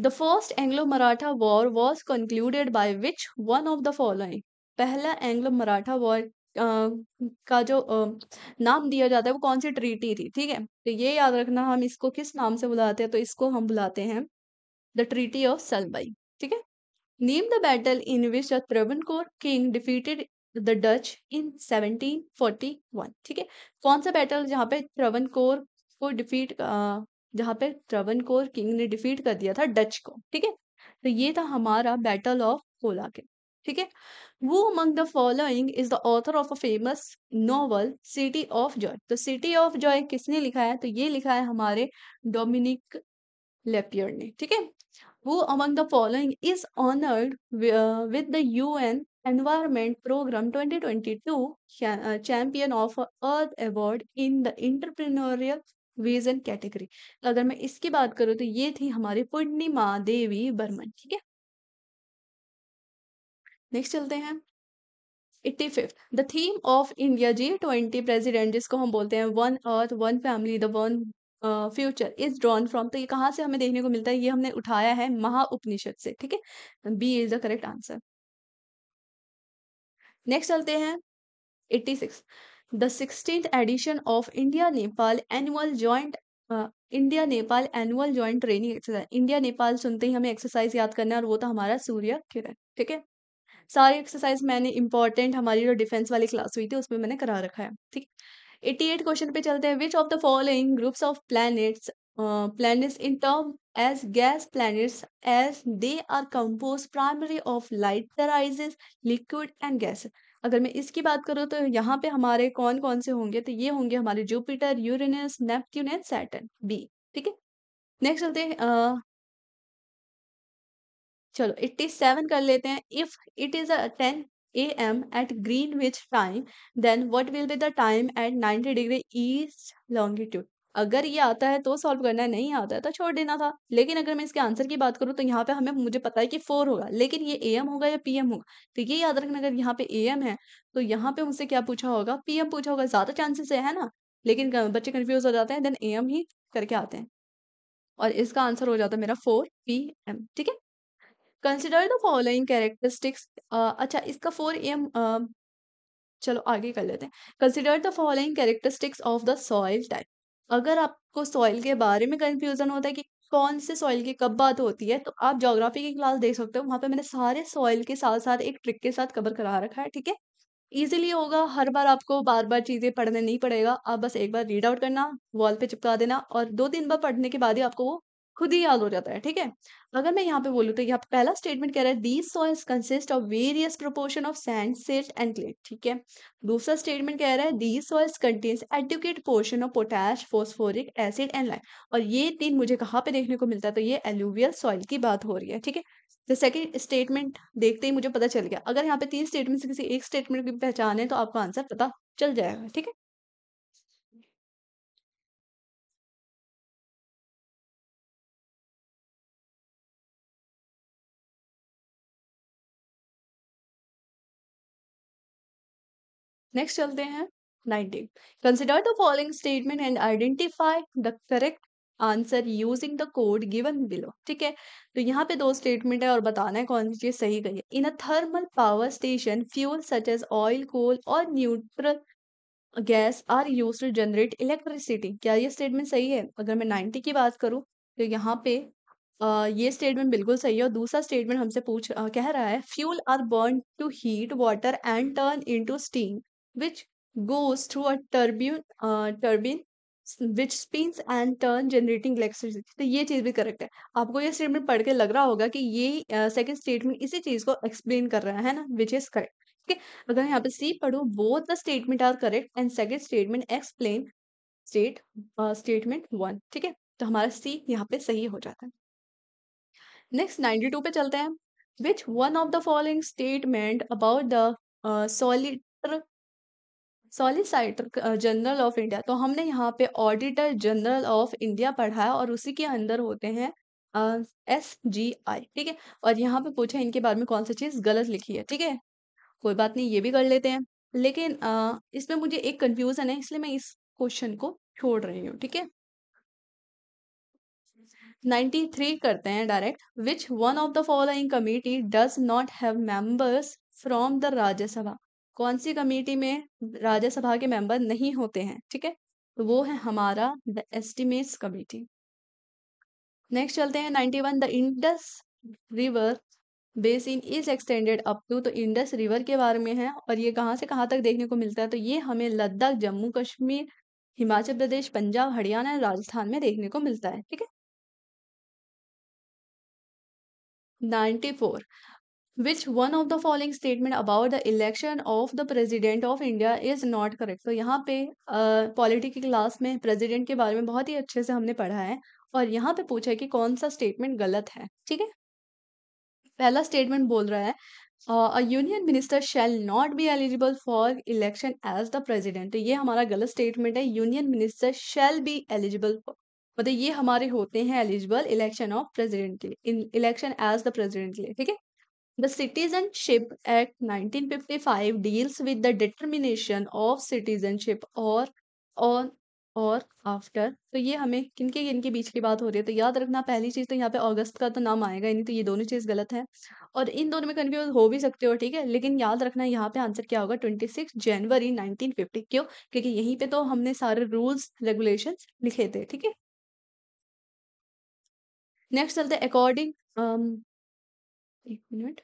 the first Anglo Maratha war was concluded by which one of the following पहला एंग्लो मराठा वॉर का जो आ, नाम दिया जाता है वो कौन सी ट्रीटी थी ठीक है तो ये याद रखना हम इसको किस नाम से बुलाते हैं तो इसको हम बुलाते हैं द ट्रीटी ऑफ सलबाई ठीक है name the battle in which the Travancore king defeated the Dutch in seventeen forty one ठीक है कौन सा बैटल जहाँ पे कोर को डिफीट जहाँ पे कोर किंग ने डिफीट कर दिया था डच को ठीक है तो ये था हमारा बैटल ऑफ के ठीक है वो among the following is the author of a famous novel city of joy तो सिटी ऑफ जॉय किसने लिखा है तो ये लिखा है हमारे डोमिनिक लेपियर ने ठीक है वो among the following is honoured with the U N Environment Program 2022 uh, Champion of Earth Award in the Entrepreneurial Vision category अगर मैं इसकी बात करूँ तो ये थी हमारी पूर्णिमा देवी बर्मन ठीक है नेक्स्ट चलते हैं eighty fifth the theme of India G twenty president जिसको हम बोलते हैं one earth one family the one future is drawn from तो ये कहाँ से हमें देखने को मिलता है ये हमने उठाया है महा उपनिषद से ठीक है B is the correct answer next चलते हैं 86 the sixteen edition of India Nepal annual joint India Nepal annual joint training exercise India Nepal सुनते ही हमें एक्सरसाइज याद करना है और वो था तो हमारा सूर्य किरण ठीक है सारी एक्सरसाइज मैंने इंपॉर्टेंट हमारी जो डिफेंस वाली क्लास हुई थी उसमें मैंने करा रखा है ठीक एट्टी एट क्वेश्चन पे चलते हैं which of the following groups of planets planets in term as gas planets as they are composed primarily of light that rises, liquid and gas. अगर मैं इसकी बात करूँ तो यहाँ पे हमारे कौन कौन से होंगे तो ये होंगे हमारे Jupiter Uranus Neptune and Saturn B ठीक है नेक्स्ट चलते हैं चलो एट्टी सेवन कर लेते हैं if it is a ten A M at green which time then what will be the time at ninety degree east longitude अगर ये आता है तो सॉल्व करना है नहीं आता है तो छोड़ देना था लेकिन अगर मैं इसके आंसर की बात करूँ तो यहाँ पे हमें मुझे पता है कि फोर होगा लेकिन ये ए होगा या पी होगा तो ये याद रखना अगर यहाँ पे ए है तो यहाँ पे मुझसे क्या पूछा होगा पी पूछा होगा ज़्यादा चांसेस है ना लेकिन बच्चे कन्फ्यूज हो जाते हैं देन ए ही करके आते हैं और इसका आंसर हो जाता है मेरा फोर पी एम ठीक है कंसिडर द फॉलोइंग कैरेक्टरिस्टिक्स अच्छा इसका फोर एम चलो आगे कर लेते हैं consider the following characteristics of the soil type अगर आपको सॉइल के बारे में कन्फ्यूज़न होता है कि कौन से सॉइल की कब बात होती है तो आप जोग्राफी की क्लास देख सकते हो वहाँ पे मैंने सारे सॉइल के साथ साथ एक ट्रिक के साथ कवर करा रखा है ठीक है ईजिली होगा हर बार आपको बार बार चीज़ें पढ़ने नहीं पड़ेगा आप बस एक बार रीड आउट करना वॉल पे चिपका देना और दो तीन बार पढ़ने के बाद ही आपको वो खुद ही याद हो जाता है ठीक है अगर मैं यहाँ पे बोलूँ तो यहाँ पहला स्टेटमेंट कह रहा है these soils consist of various proportion of sand silt and clay ठीक है दूसरा स्टेटमेंट कह रहा है these soils contains adequate portion of potash phosphoric acid and lime और ये तीन मुझे कहाँ पे देखने को मिलता है तो ये एलुवियल सॉइल की बात हो रही है ठीक है द सेकेंड स्टेटमेंट देखते ही मुझे पता चल गया अगर यहाँ पे तीन स्टेटमेंट से किसी एक स्टेटमेंट की पहचान है तो आपका आंसर पता चल जाएगा ठीक है नेक्स्ट चलते हैं nineteen consider the following statement and identify the correct answer using the code given below ठीक है तो यहाँ पे दो स्टेटमेंट है और बताना है कौन सी चीज सही कही है in a thermal power station fuel such as oil coal और natural gas are use to generate electricity क्या ये स्टेटमेंट सही है अगर मैं नाइन्टी की बात करूँ तो यहाँ पे आ, ये स्टेटमेंट बिल्कुल सही है और दूसरा स्टेटमेंट हमसे पूछ आ, कह रहा है fuel are burn to heat water and turn into steam which goes through a turbine uh, turbine which spins and turn generating electricity तो ये चीज़ भी करेक्ट है आपको ये स्टेटमेंट पढ़ के लग रहा होगा कि ये सेकेंड uh, स्टेटमेंट इसी चीज़ को एक्सप्लेन कर रहा है ना विच इज़ करेक्ट ठीक है अगर यहाँ पे सी पढ़ो both the statement are correct and second statement explain state statement one ठीक है तो हमारा सी यहाँ पे सही हो जाता है नेक्स्ट नाइन्टी टू पे चलते हैं which one of the following statement about the solicitor solicitor general of India तो हमने यहाँ पे ऑडिटर जनरल ऑफ इंडिया पढ़ा है और उसी के अंदर होते हैं एस जी आई ठीक है और यहाँ पे पूछा इनके बारे में कौन सी चीज़ गलत लिखी है ठीक है कोई बात नहीं ये भी कर लेते हैं लेकिन uh, इसमें मुझे एक कन्फ्यूज़न है इसलिए मैं इस क्वेश्चन को छोड़ रही हूँ ठीक है 93 करते हैं direct which one of the following committee does not have members from the Rajya Sabha कौन सी कमेटी में राज्यसभा के मेंबर नहीं होते हैं ठीक है तो वो है हमारा द एस्टिमेट्स कमेटी नेक्स्ट चलते हैं one the Indus river basin is extended up to तो इंडस रिवर के बारे में है और ये कहाँ से कहाँ तक देखने को मिलता है तो ये हमें लद्दाख जम्मू कश्मीर हिमाचल प्रदेश पंजाब हरियाणा राजस्थान में देखने को मिलता है ठीक है four which one of the following statement about the election of the president of India is not correct तो यहाँ पे पॉलिटिक uh, क्लास में प्रेजिडेंट के बारे में बहुत ही अच्छे से हमने पढ़ा है और यहाँ पे पूछा है कि कौन सा स्टेटमेंट गलत है ठीक है पहला स्टेटमेंट बोल रहा है a union minister shall not be eligible for election as the president तो ये हमारा गलत स्टेटमेंट है union minister shall be eligible मतलब ये हमारे होते हैं एलिजिबल इलेक्शन ऑफ प्रेजिडेंट के लिए इलेक्शन एज द प्रेजिडेंट के लिए ठीक है The Citizenship Act 1955 deals with the determination of citizenship or on or after तो ये हमें किन के बीच की बात हो रही है तो याद रखना पहली चीज़ तो यहाँ पे अगस्त का तो नाम आएगा नहीं तो ये दोनों चीज़ गलत है और इन दोनों में कन्फ्यूज हो भी सकते हो ठीक है लेकिन याद रखना यहाँ पे आंसर क्या होगा twenty six January nineteen fifty क्यों क्योंकि यहीं पे तो हमने सारे रूल्स रेगुलेशन लिखे थे ठीक है नेक्स्ट चलते अकॉर्डिंग um, एक minute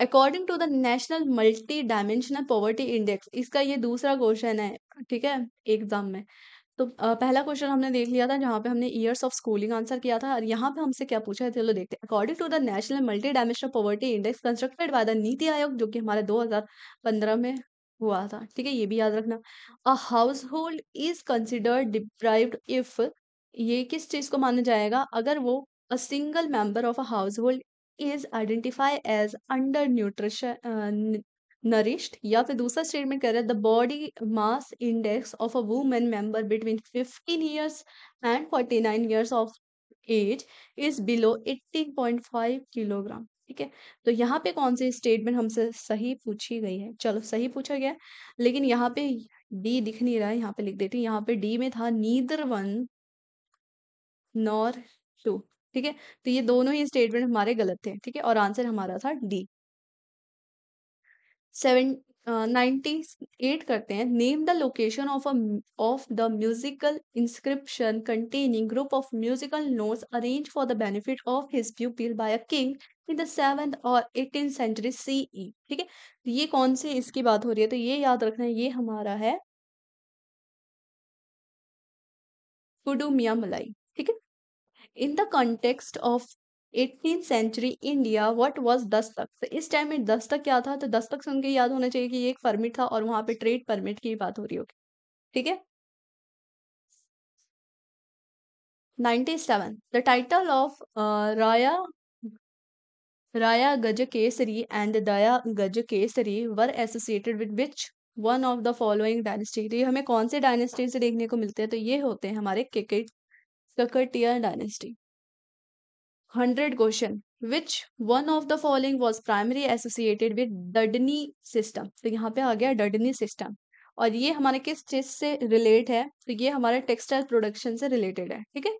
according to the national multi dimensional poverty index इसका ये दूसरा क्वेश्चन है ठीक है एग्जाम में तो पहला क्वेश्चन हमने देख लिया था जहाँ पे हमने ईयर्स ऑफ स्कूलिंग आंसर किया था और यहाँ पे हमसे क्या पूछा है चलो देखते हैं according to the national multi dimensional poverty index constructed by the NITI Aayog जो कि हमारे 2015 में हुआ था ठीक है ये भी याद रखना a household is considered deprived if ये किस चीज को माना जाएगा अगर वो a single member of a household is identify as under nutrition nourished या फिर दूसरा स्टेटमेंट कह रहा है the body mass index of a woman member between fifteen years and nine years of age is below five kilogram ठीक है तो यहाँ पे कौन सी स्टेटमेंट हमसे सही पूछी गई है चलो सही पूछा गया लेकिन यहाँ पे डी दिख नहीं रहा है यहाँ पे लिख देती यहाँ पे डी में था नीदर वन नॉर टू ठीक है तो ये दोनों ही स्टेटमेंट हमारे गलत थे ठीक है और आंसर हमारा था डी सेवन नाइन्टी एट करते हैं name the location of of the musical inscription containing group of musical notes arrange for the benefit of his people by a king in the seventh or eighteen century CE ठीक है तो ये कौन से इसकी बात हो रही है तो ये याद रखना है ये हमारा है Kudumiya Malai in the context of eighteen century India what was dastak इस टाइम में दस्तक क्या था तो दस्तक सुन के याद होना चाहिए कि ये एक परमिट था और वहां पे ट्रेड परमिट की बात हो रही होगी ठीक है ninety seven the title of Raya Raya Gaja Kesari and दया Gaja Kesari were associated with which one of the following dynasty तो ये हमें कौन से डायनेस्टी से देखने को मिलते हैं तो ये होते हैं हमारे किकेट Kakatiya dynasty hundred question which one of the following was primary associated with dadni system तो यहाँ पे आ गया डडनी सिस्टम और ये हमारे किस चीज से रिलेट है तो ये हमारे टेक्सटाइल प्रोडक्शन से रिलेटेड है ठीक है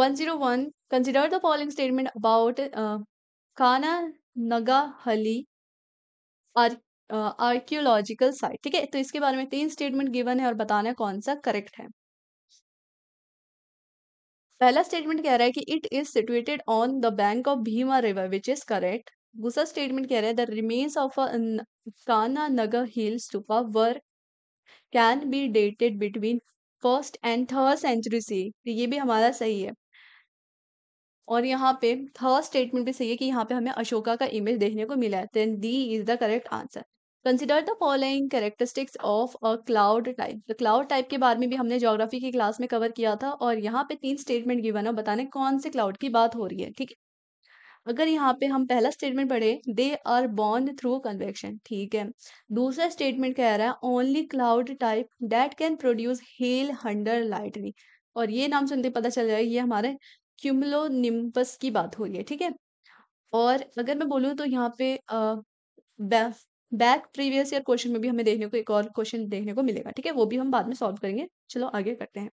one zero one consider the following statement about Naga हली आर्क्योलॉजिकल साइट ठीक है तो इसके बारे में तीन स्टेटमेंट गिवन है और बताना कौन सा करेक्ट है पहला स्टेटमेंट कह रहा है कि it is situated on the bank of Bhima river which is correct दूसरा स्टेटमेंट कह रहा है the remains of Kanaganahalli stupa were can be dated between first and third century C तो ये भी हमारा सही है और यहाँ पे थर्ड स्टेटमेंट भी सही है कि यहाँ पे हमें अशोका का इमेज देखने को मिला है then D is the correct answer consider the following characteristics of a cloud type the cloud type के बारे में भी हमने जोग्राफी की क्लास में कवर किया था और यहाँ पे तीन स्टेटमेंट गिवन है बताने कौन से क्लाउड की बात हो रही है ठीक है अगर यहाँ पे हम पहला स्टेटमेंट पढ़े they are bound through convection ठीक है दूसरा स्टेटमेंट कह रहा है only cloud type that can produce hail thunder lightning और ये नाम सुनते पता चल जाएगा ये हमारे क्यूमलो की बात हो रही है ठीक है और अगर मैं बोलूँ तो यहाँ पे आ, बैक प्रीवियस ईयर क्वेश्चन में भी हमें देखने को एक और क्वेश्चन देखने को मिलेगा ठीक है वो भी हम बाद में सॉल्व करेंगे चलो आगे करते हैं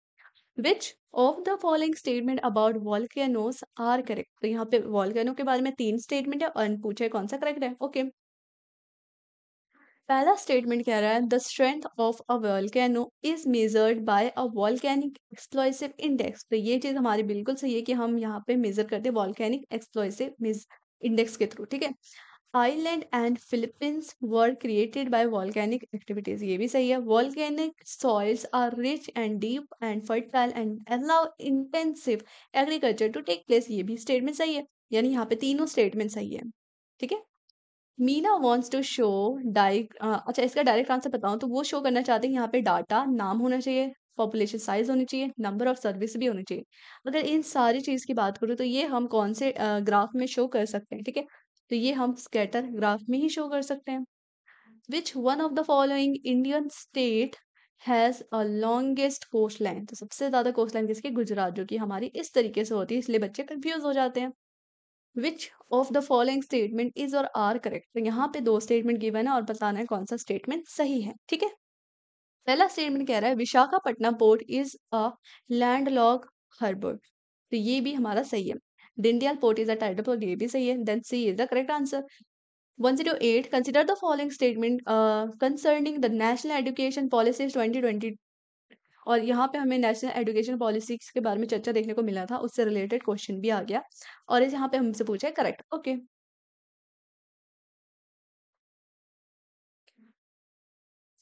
which of the following statement about volcanoes are correct तो यहाँ पे वॉल्केनो के बारे में तीन स्टेटमेंट है और पूछे कौन सा करेक्ट है ओके पहला स्टेटमेंट कह रहा है the strength of a volcano is measured by a volcanic explosive index तो ये चीज़ हमारी बिल्कुल सही है कि हम यहाँ पे मेजर करते हैं वॉल्केनिक एक्सप्लोसिव इंडेक्स के थ्रू ठीक है island and Philippines were created by volcanic activities ये भी सही है volcanic soils are rich and deep and fertile and allow intensive agriculture to take place ये भी स्टेटमेंट सही है यानी यहाँ पे तीनों स्टेटमेंट सही है ठीक है मीना वॉन्ट्स टू शो डाइ अच्छा इसका डायरेक्ट आंसर बताऊँ तो वो शो करना चाहते हैं यहाँ पे डाटा नाम होना चाहिए पॉपुलेशन साइज होनी चाहिए नंबर ऑफ सर्विस भी होनी चाहिए अगर इन सारी चीज़ की बात करूँ तो ये हम कौन से ग्राफ में शो कर सकते हैं ठीक है तो ये हम स्कैटर ग्राफ में ही शो कर सकते हैं which one of the following Indian state has a longest coast line तो सबसे ज़्यादा कोस्ट लाइन किसकी गुजरात जो कि हमारी इस तरीके से होती है इसलिए बच्चे कंफ्यूज हो जाते हैं which of the following statement is और आर करेक्ट तो यहाँ पे दो स्टेटमेंट गिवन है और बताना है कौन सा स्टेटमेंट सही है ठीक है पहला स्टेटमेंट कह रहा है Visakhapatnam port is a land harbour तो ये भी हमारा सही है Deendayal port is the tidal ये भी सही है then C is the correct answer one zero eight consider the following statement concerning the national education policy twenty twenty और यहाँ पे हमें नेशनल एजुकेशन पॉलिसी के बारे में चर्चा देखने को मिला था उससे रिलेटेड क्वेश्चन भी आ गया और इस यहाँ पे हमसे पूछा है करेक्ट ओके okay.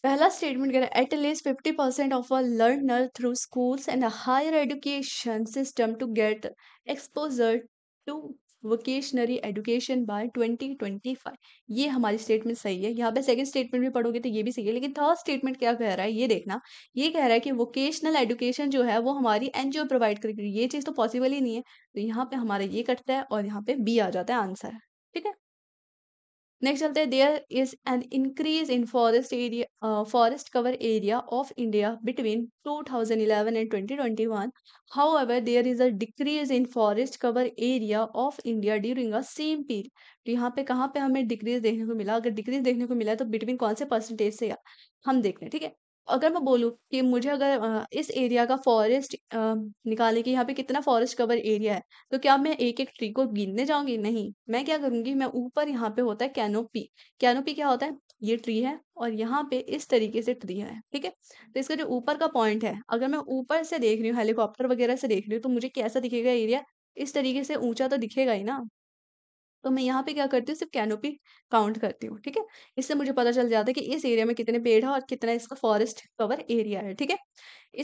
पहला स्टेटमेंट कह रहा at at least fifty percent of a learner through schools and higher education system to get exposure to vocational education by twenty twenty five ये हमारी स्टेटमेंट सही है यहाँ पे सेकंड स्टेटमेंट भी पढ़ोगे तो ये भी सही है लेकिन थर्ड स्टेटमेंट क्या कह रहा है ये देखना ये कह रहा है कि वोकेशनल एजुकेशन जो है वो हमारी एनजीओ प्रोवाइड करेगी ये चीज़ तो पॉसिबल ही नहीं है तो यहाँ पे हमारा ये कटता है और यहाँ पे बी आ जाता है आंसर ठीक है नेक्स्ट चलते हैं there is an increase in forest area forest cover area of India between 2011 and 2021 however there is a decrease in forest cover area of India during a same period तो यहाँ पे कहाँ पे हमें डिक्रीज देखने को मिला अगर डिक्रीज देखने को मिला तो बिटवीन कौन से परसेंटेज से हम देख रहे हैं ठीक है अगर मैं बोलूँ कि मुझे अगर इस एरिया का फॉरेस्ट निकाले कि यहाँ पे कितना फॉरेस्ट कवर एरिया है तो क्या मैं एक एक ट्री को गिनने जाऊंगी नहीं मैं क्या करूंगी मैं ऊपर यहाँ पे होता है कैनोपी कैनोपी क्या होता है ये ट्री है और यहाँ पे इस तरीके से ट्री है ठीक है तो इसका जो ऊपर का पॉइंट है अगर मैं ऊपर से देख रही हूँ हेलीकॉप्टर वगैरह से देख रही हूँ तो मुझे कैसा दिखेगा एरिया इस तरीके से ऊंचा तो दिखेगा ही ना तो मैं यहाँ पे क्या करती हूँ सिर्फ कैनोपी काउंट करती हूँ ठीक है इससे मुझे पता चल जाता है कि इस एरिया में कितने पेड़ है और कितना इसका फॉरेस्ट कवर एरिया है ठीक है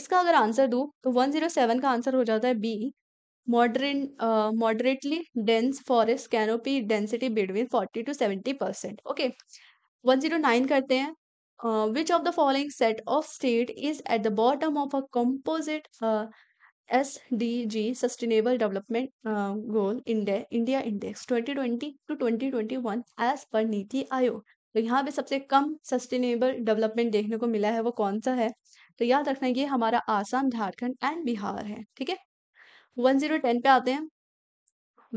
इसका अगर आंसर दूँ तो वन जीरो सेवन का आंसर हो जाता है B moderate moderately dense forest canopy density between forty to seventy percent okay one zero nine करते हैं which of the following set of state is at the bottom of a composite D G sustainable development goal इंडे India index 2020 to 2021 as per NITI आयोग तो यहाँ पे सबसे कम sustainable development देखने को मिला है वो कौन सा है तो याद रखना ये हमारा आसाम झारखंड एंड बिहार है ठीक है वन जीरो टेन पे आते हैं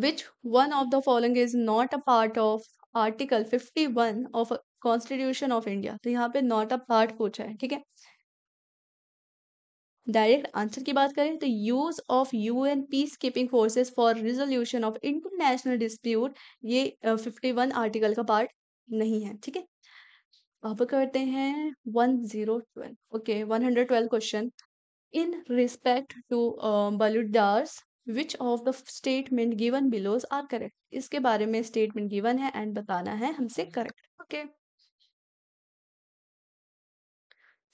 which one of the following is not a part of article fifty one of constitution of India तो यहाँ पे नॉट अ पार्ट पूछा है ठीक है डायरेक्ट आंसर की बात करें तो use of U N piece keeping forces for resolution of international dispute ये फिफ्टी वन आर्टिकल का पार्ट नहीं है ठीक है अब करते हैं one zero twelve okay one hundred twelve question in respect to balutedars which of the statement given below are correct इसके बारे में स्टेटमेंट गिवन है एंड बताना है हमसे करेक्ट ओके okay.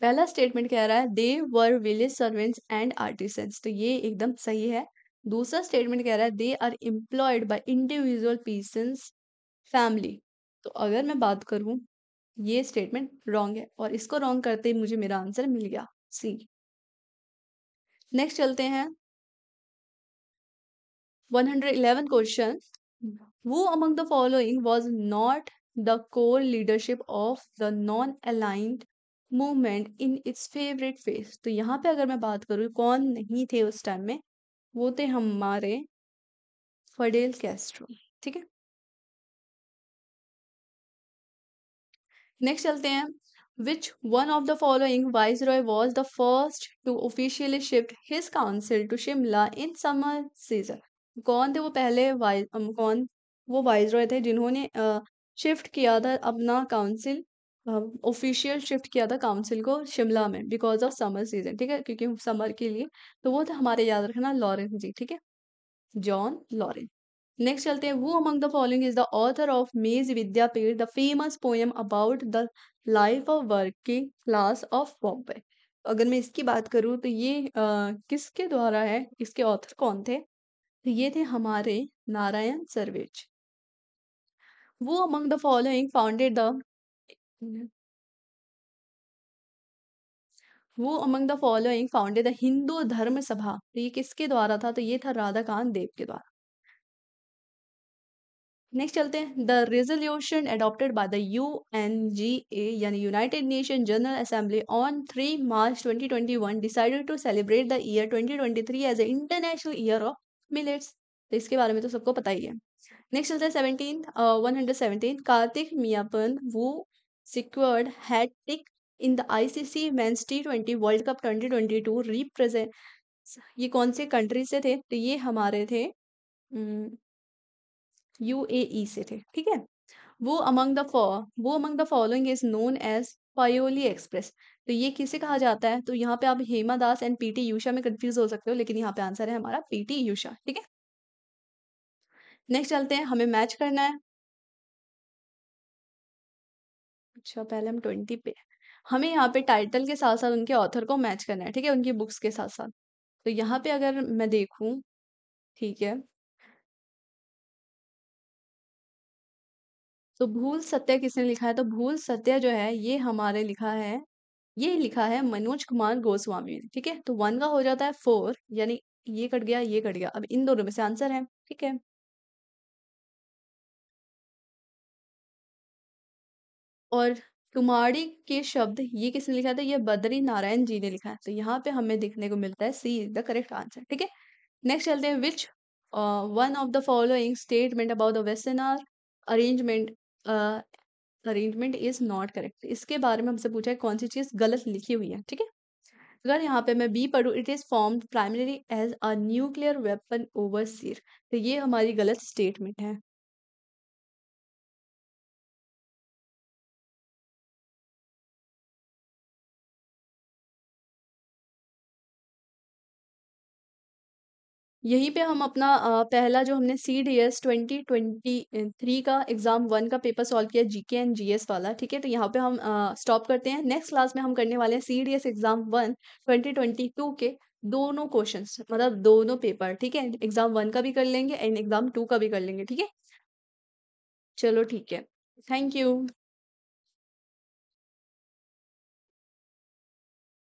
पहला स्टेटमेंट कह रहा है they were village servants and artisans तो ये एकदम सही है दूसरा स्टेटमेंट कह रहा है they are employed by individual persons family तो अगर मैं बात करूँ ये स्टेटमेंट रॉन्ग है और इसको रॉन्ग करते ही मुझे मेरा आंसर मिल गया सी नेक्स्ट चलते हैं 111 question who among the following was not the core leadership of the non aligned movement in its favourite phase तो यहाँ पे अगर मैं बात करूँ कौन नहीं थे उस टाइम में वो थे हमारे फडेल कैस्ट्रो ठीक है नेक्स्ट चलते हैं which one of the following viceroy was the first to officially shift his council to Shimla in summer season कौन थे वो पहले वाइज कौन वो रॉय थे जिन्होंने शिफ्ट किया था अपना काउंसिल ऑफिशियल शिफ्ट किया था काउंसिल को शिमला में बिकॉज ऑफ समर सीजन ठीक है क्योंकि समर के लिए तो वो था हमारे याद रखना लॉरेंस जी ठीक है जॉन लॉरेंस नेक्स्ट चलते हैं who among the following is the author of Majhi Vidyapeeth the famous poem about the life of working class of Bombay अगर मैं इसकी बात करूँ तो ये आ, किसके द्वारा है इसके ऑथर कौन थे तो ये थे हमारे नारायण सर्वेज who among the following founded the Mhm. Who among the following founded the Hindu Dharma Sabha तो ये किसके द्वारा था तो ये था राधाकांत देव के द्वारा नेक्स्ट चलते हैं the resolution adopted by the U N G A यानी united nation general assembly on three March 2021 decided to celebrate the year 2023 twenty as a international year of millets तो इसके बारे में तो सबको पता ही है नेक्स्ट चलते हैं seventeen one hundred seventeen Karthik Meiyappan who secured hat-trick in the ICC Men's T20 World Cup 2022 represent ये कौन से कंट्री से थे तो ये हमारे थे यूएई e से थे ठीक है वो अमंग द फॉ who among the following is known as Payyoli express तो ये किसे कहा जाता है तो यहाँ पे आप Hema Das and P T Usha confuse हो सकते हो लेकिन यहाँ पे आंसर है हमारा पीटी यूषा ठीक है नेक्स्ट चलते हैं हमें मैच करना है अच्छा पहले हम ट्वेंटी पे हमें यहाँ पे टाइटल के साथ साथ उनके ऑथर को मैच करना है ठीक है उनकी बुक्स के साथ साथ तो यहाँ पे अगर मैं देखूँ ठीक है तो भूल सत्य किसने लिखा है तो भूल सत्य जो है ये हमारे लिखा है ये लिखा है मनोज कुमार गोस्वामी ने ठीक है तो वन का हो जाता है फोर यानी ये कट गया ये कट गया अब इन दोनों में से आंसर है ठीक है और कुमारी के शब्द ये किसने लिखा था ये बद्री नारायण जी ने लिखा है तो यहाँ पे हमें देखने को मिलता है C is the correct answer ठीक है नेक्स्ट चलते हैं which one of the following statement about the are arrangement arrangement is not correct इसके बारे में हमसे पूछा है कौन सी चीज़ गलत लिखी हुई है ठीक है अगर यहाँ पे मैं बी पढ़ू it is form primary as a nuclear weapon over seer तो ये हमारी गलत स्टेटमेंट है यहीं पे हम अपना पहला जो हमने C D S twenty twenty three का एग्ज़ाम वन का पेपर सॉल्व किया जी के एंड जी एस वाला ठीक है तो यहाँ पे हम स्टॉप करते हैं नेक्स्ट क्लास में हम करने वाले हैं C D S exam one twenty twenty two के दोनों क्वेश्चन मतलब दोनों पेपर ठीक है एग्ज़ाम वन का भी कर लेंगे एंड एग्ज़ाम टू का भी कर लेंगे ठीक है चलो ठीक है थैंक यू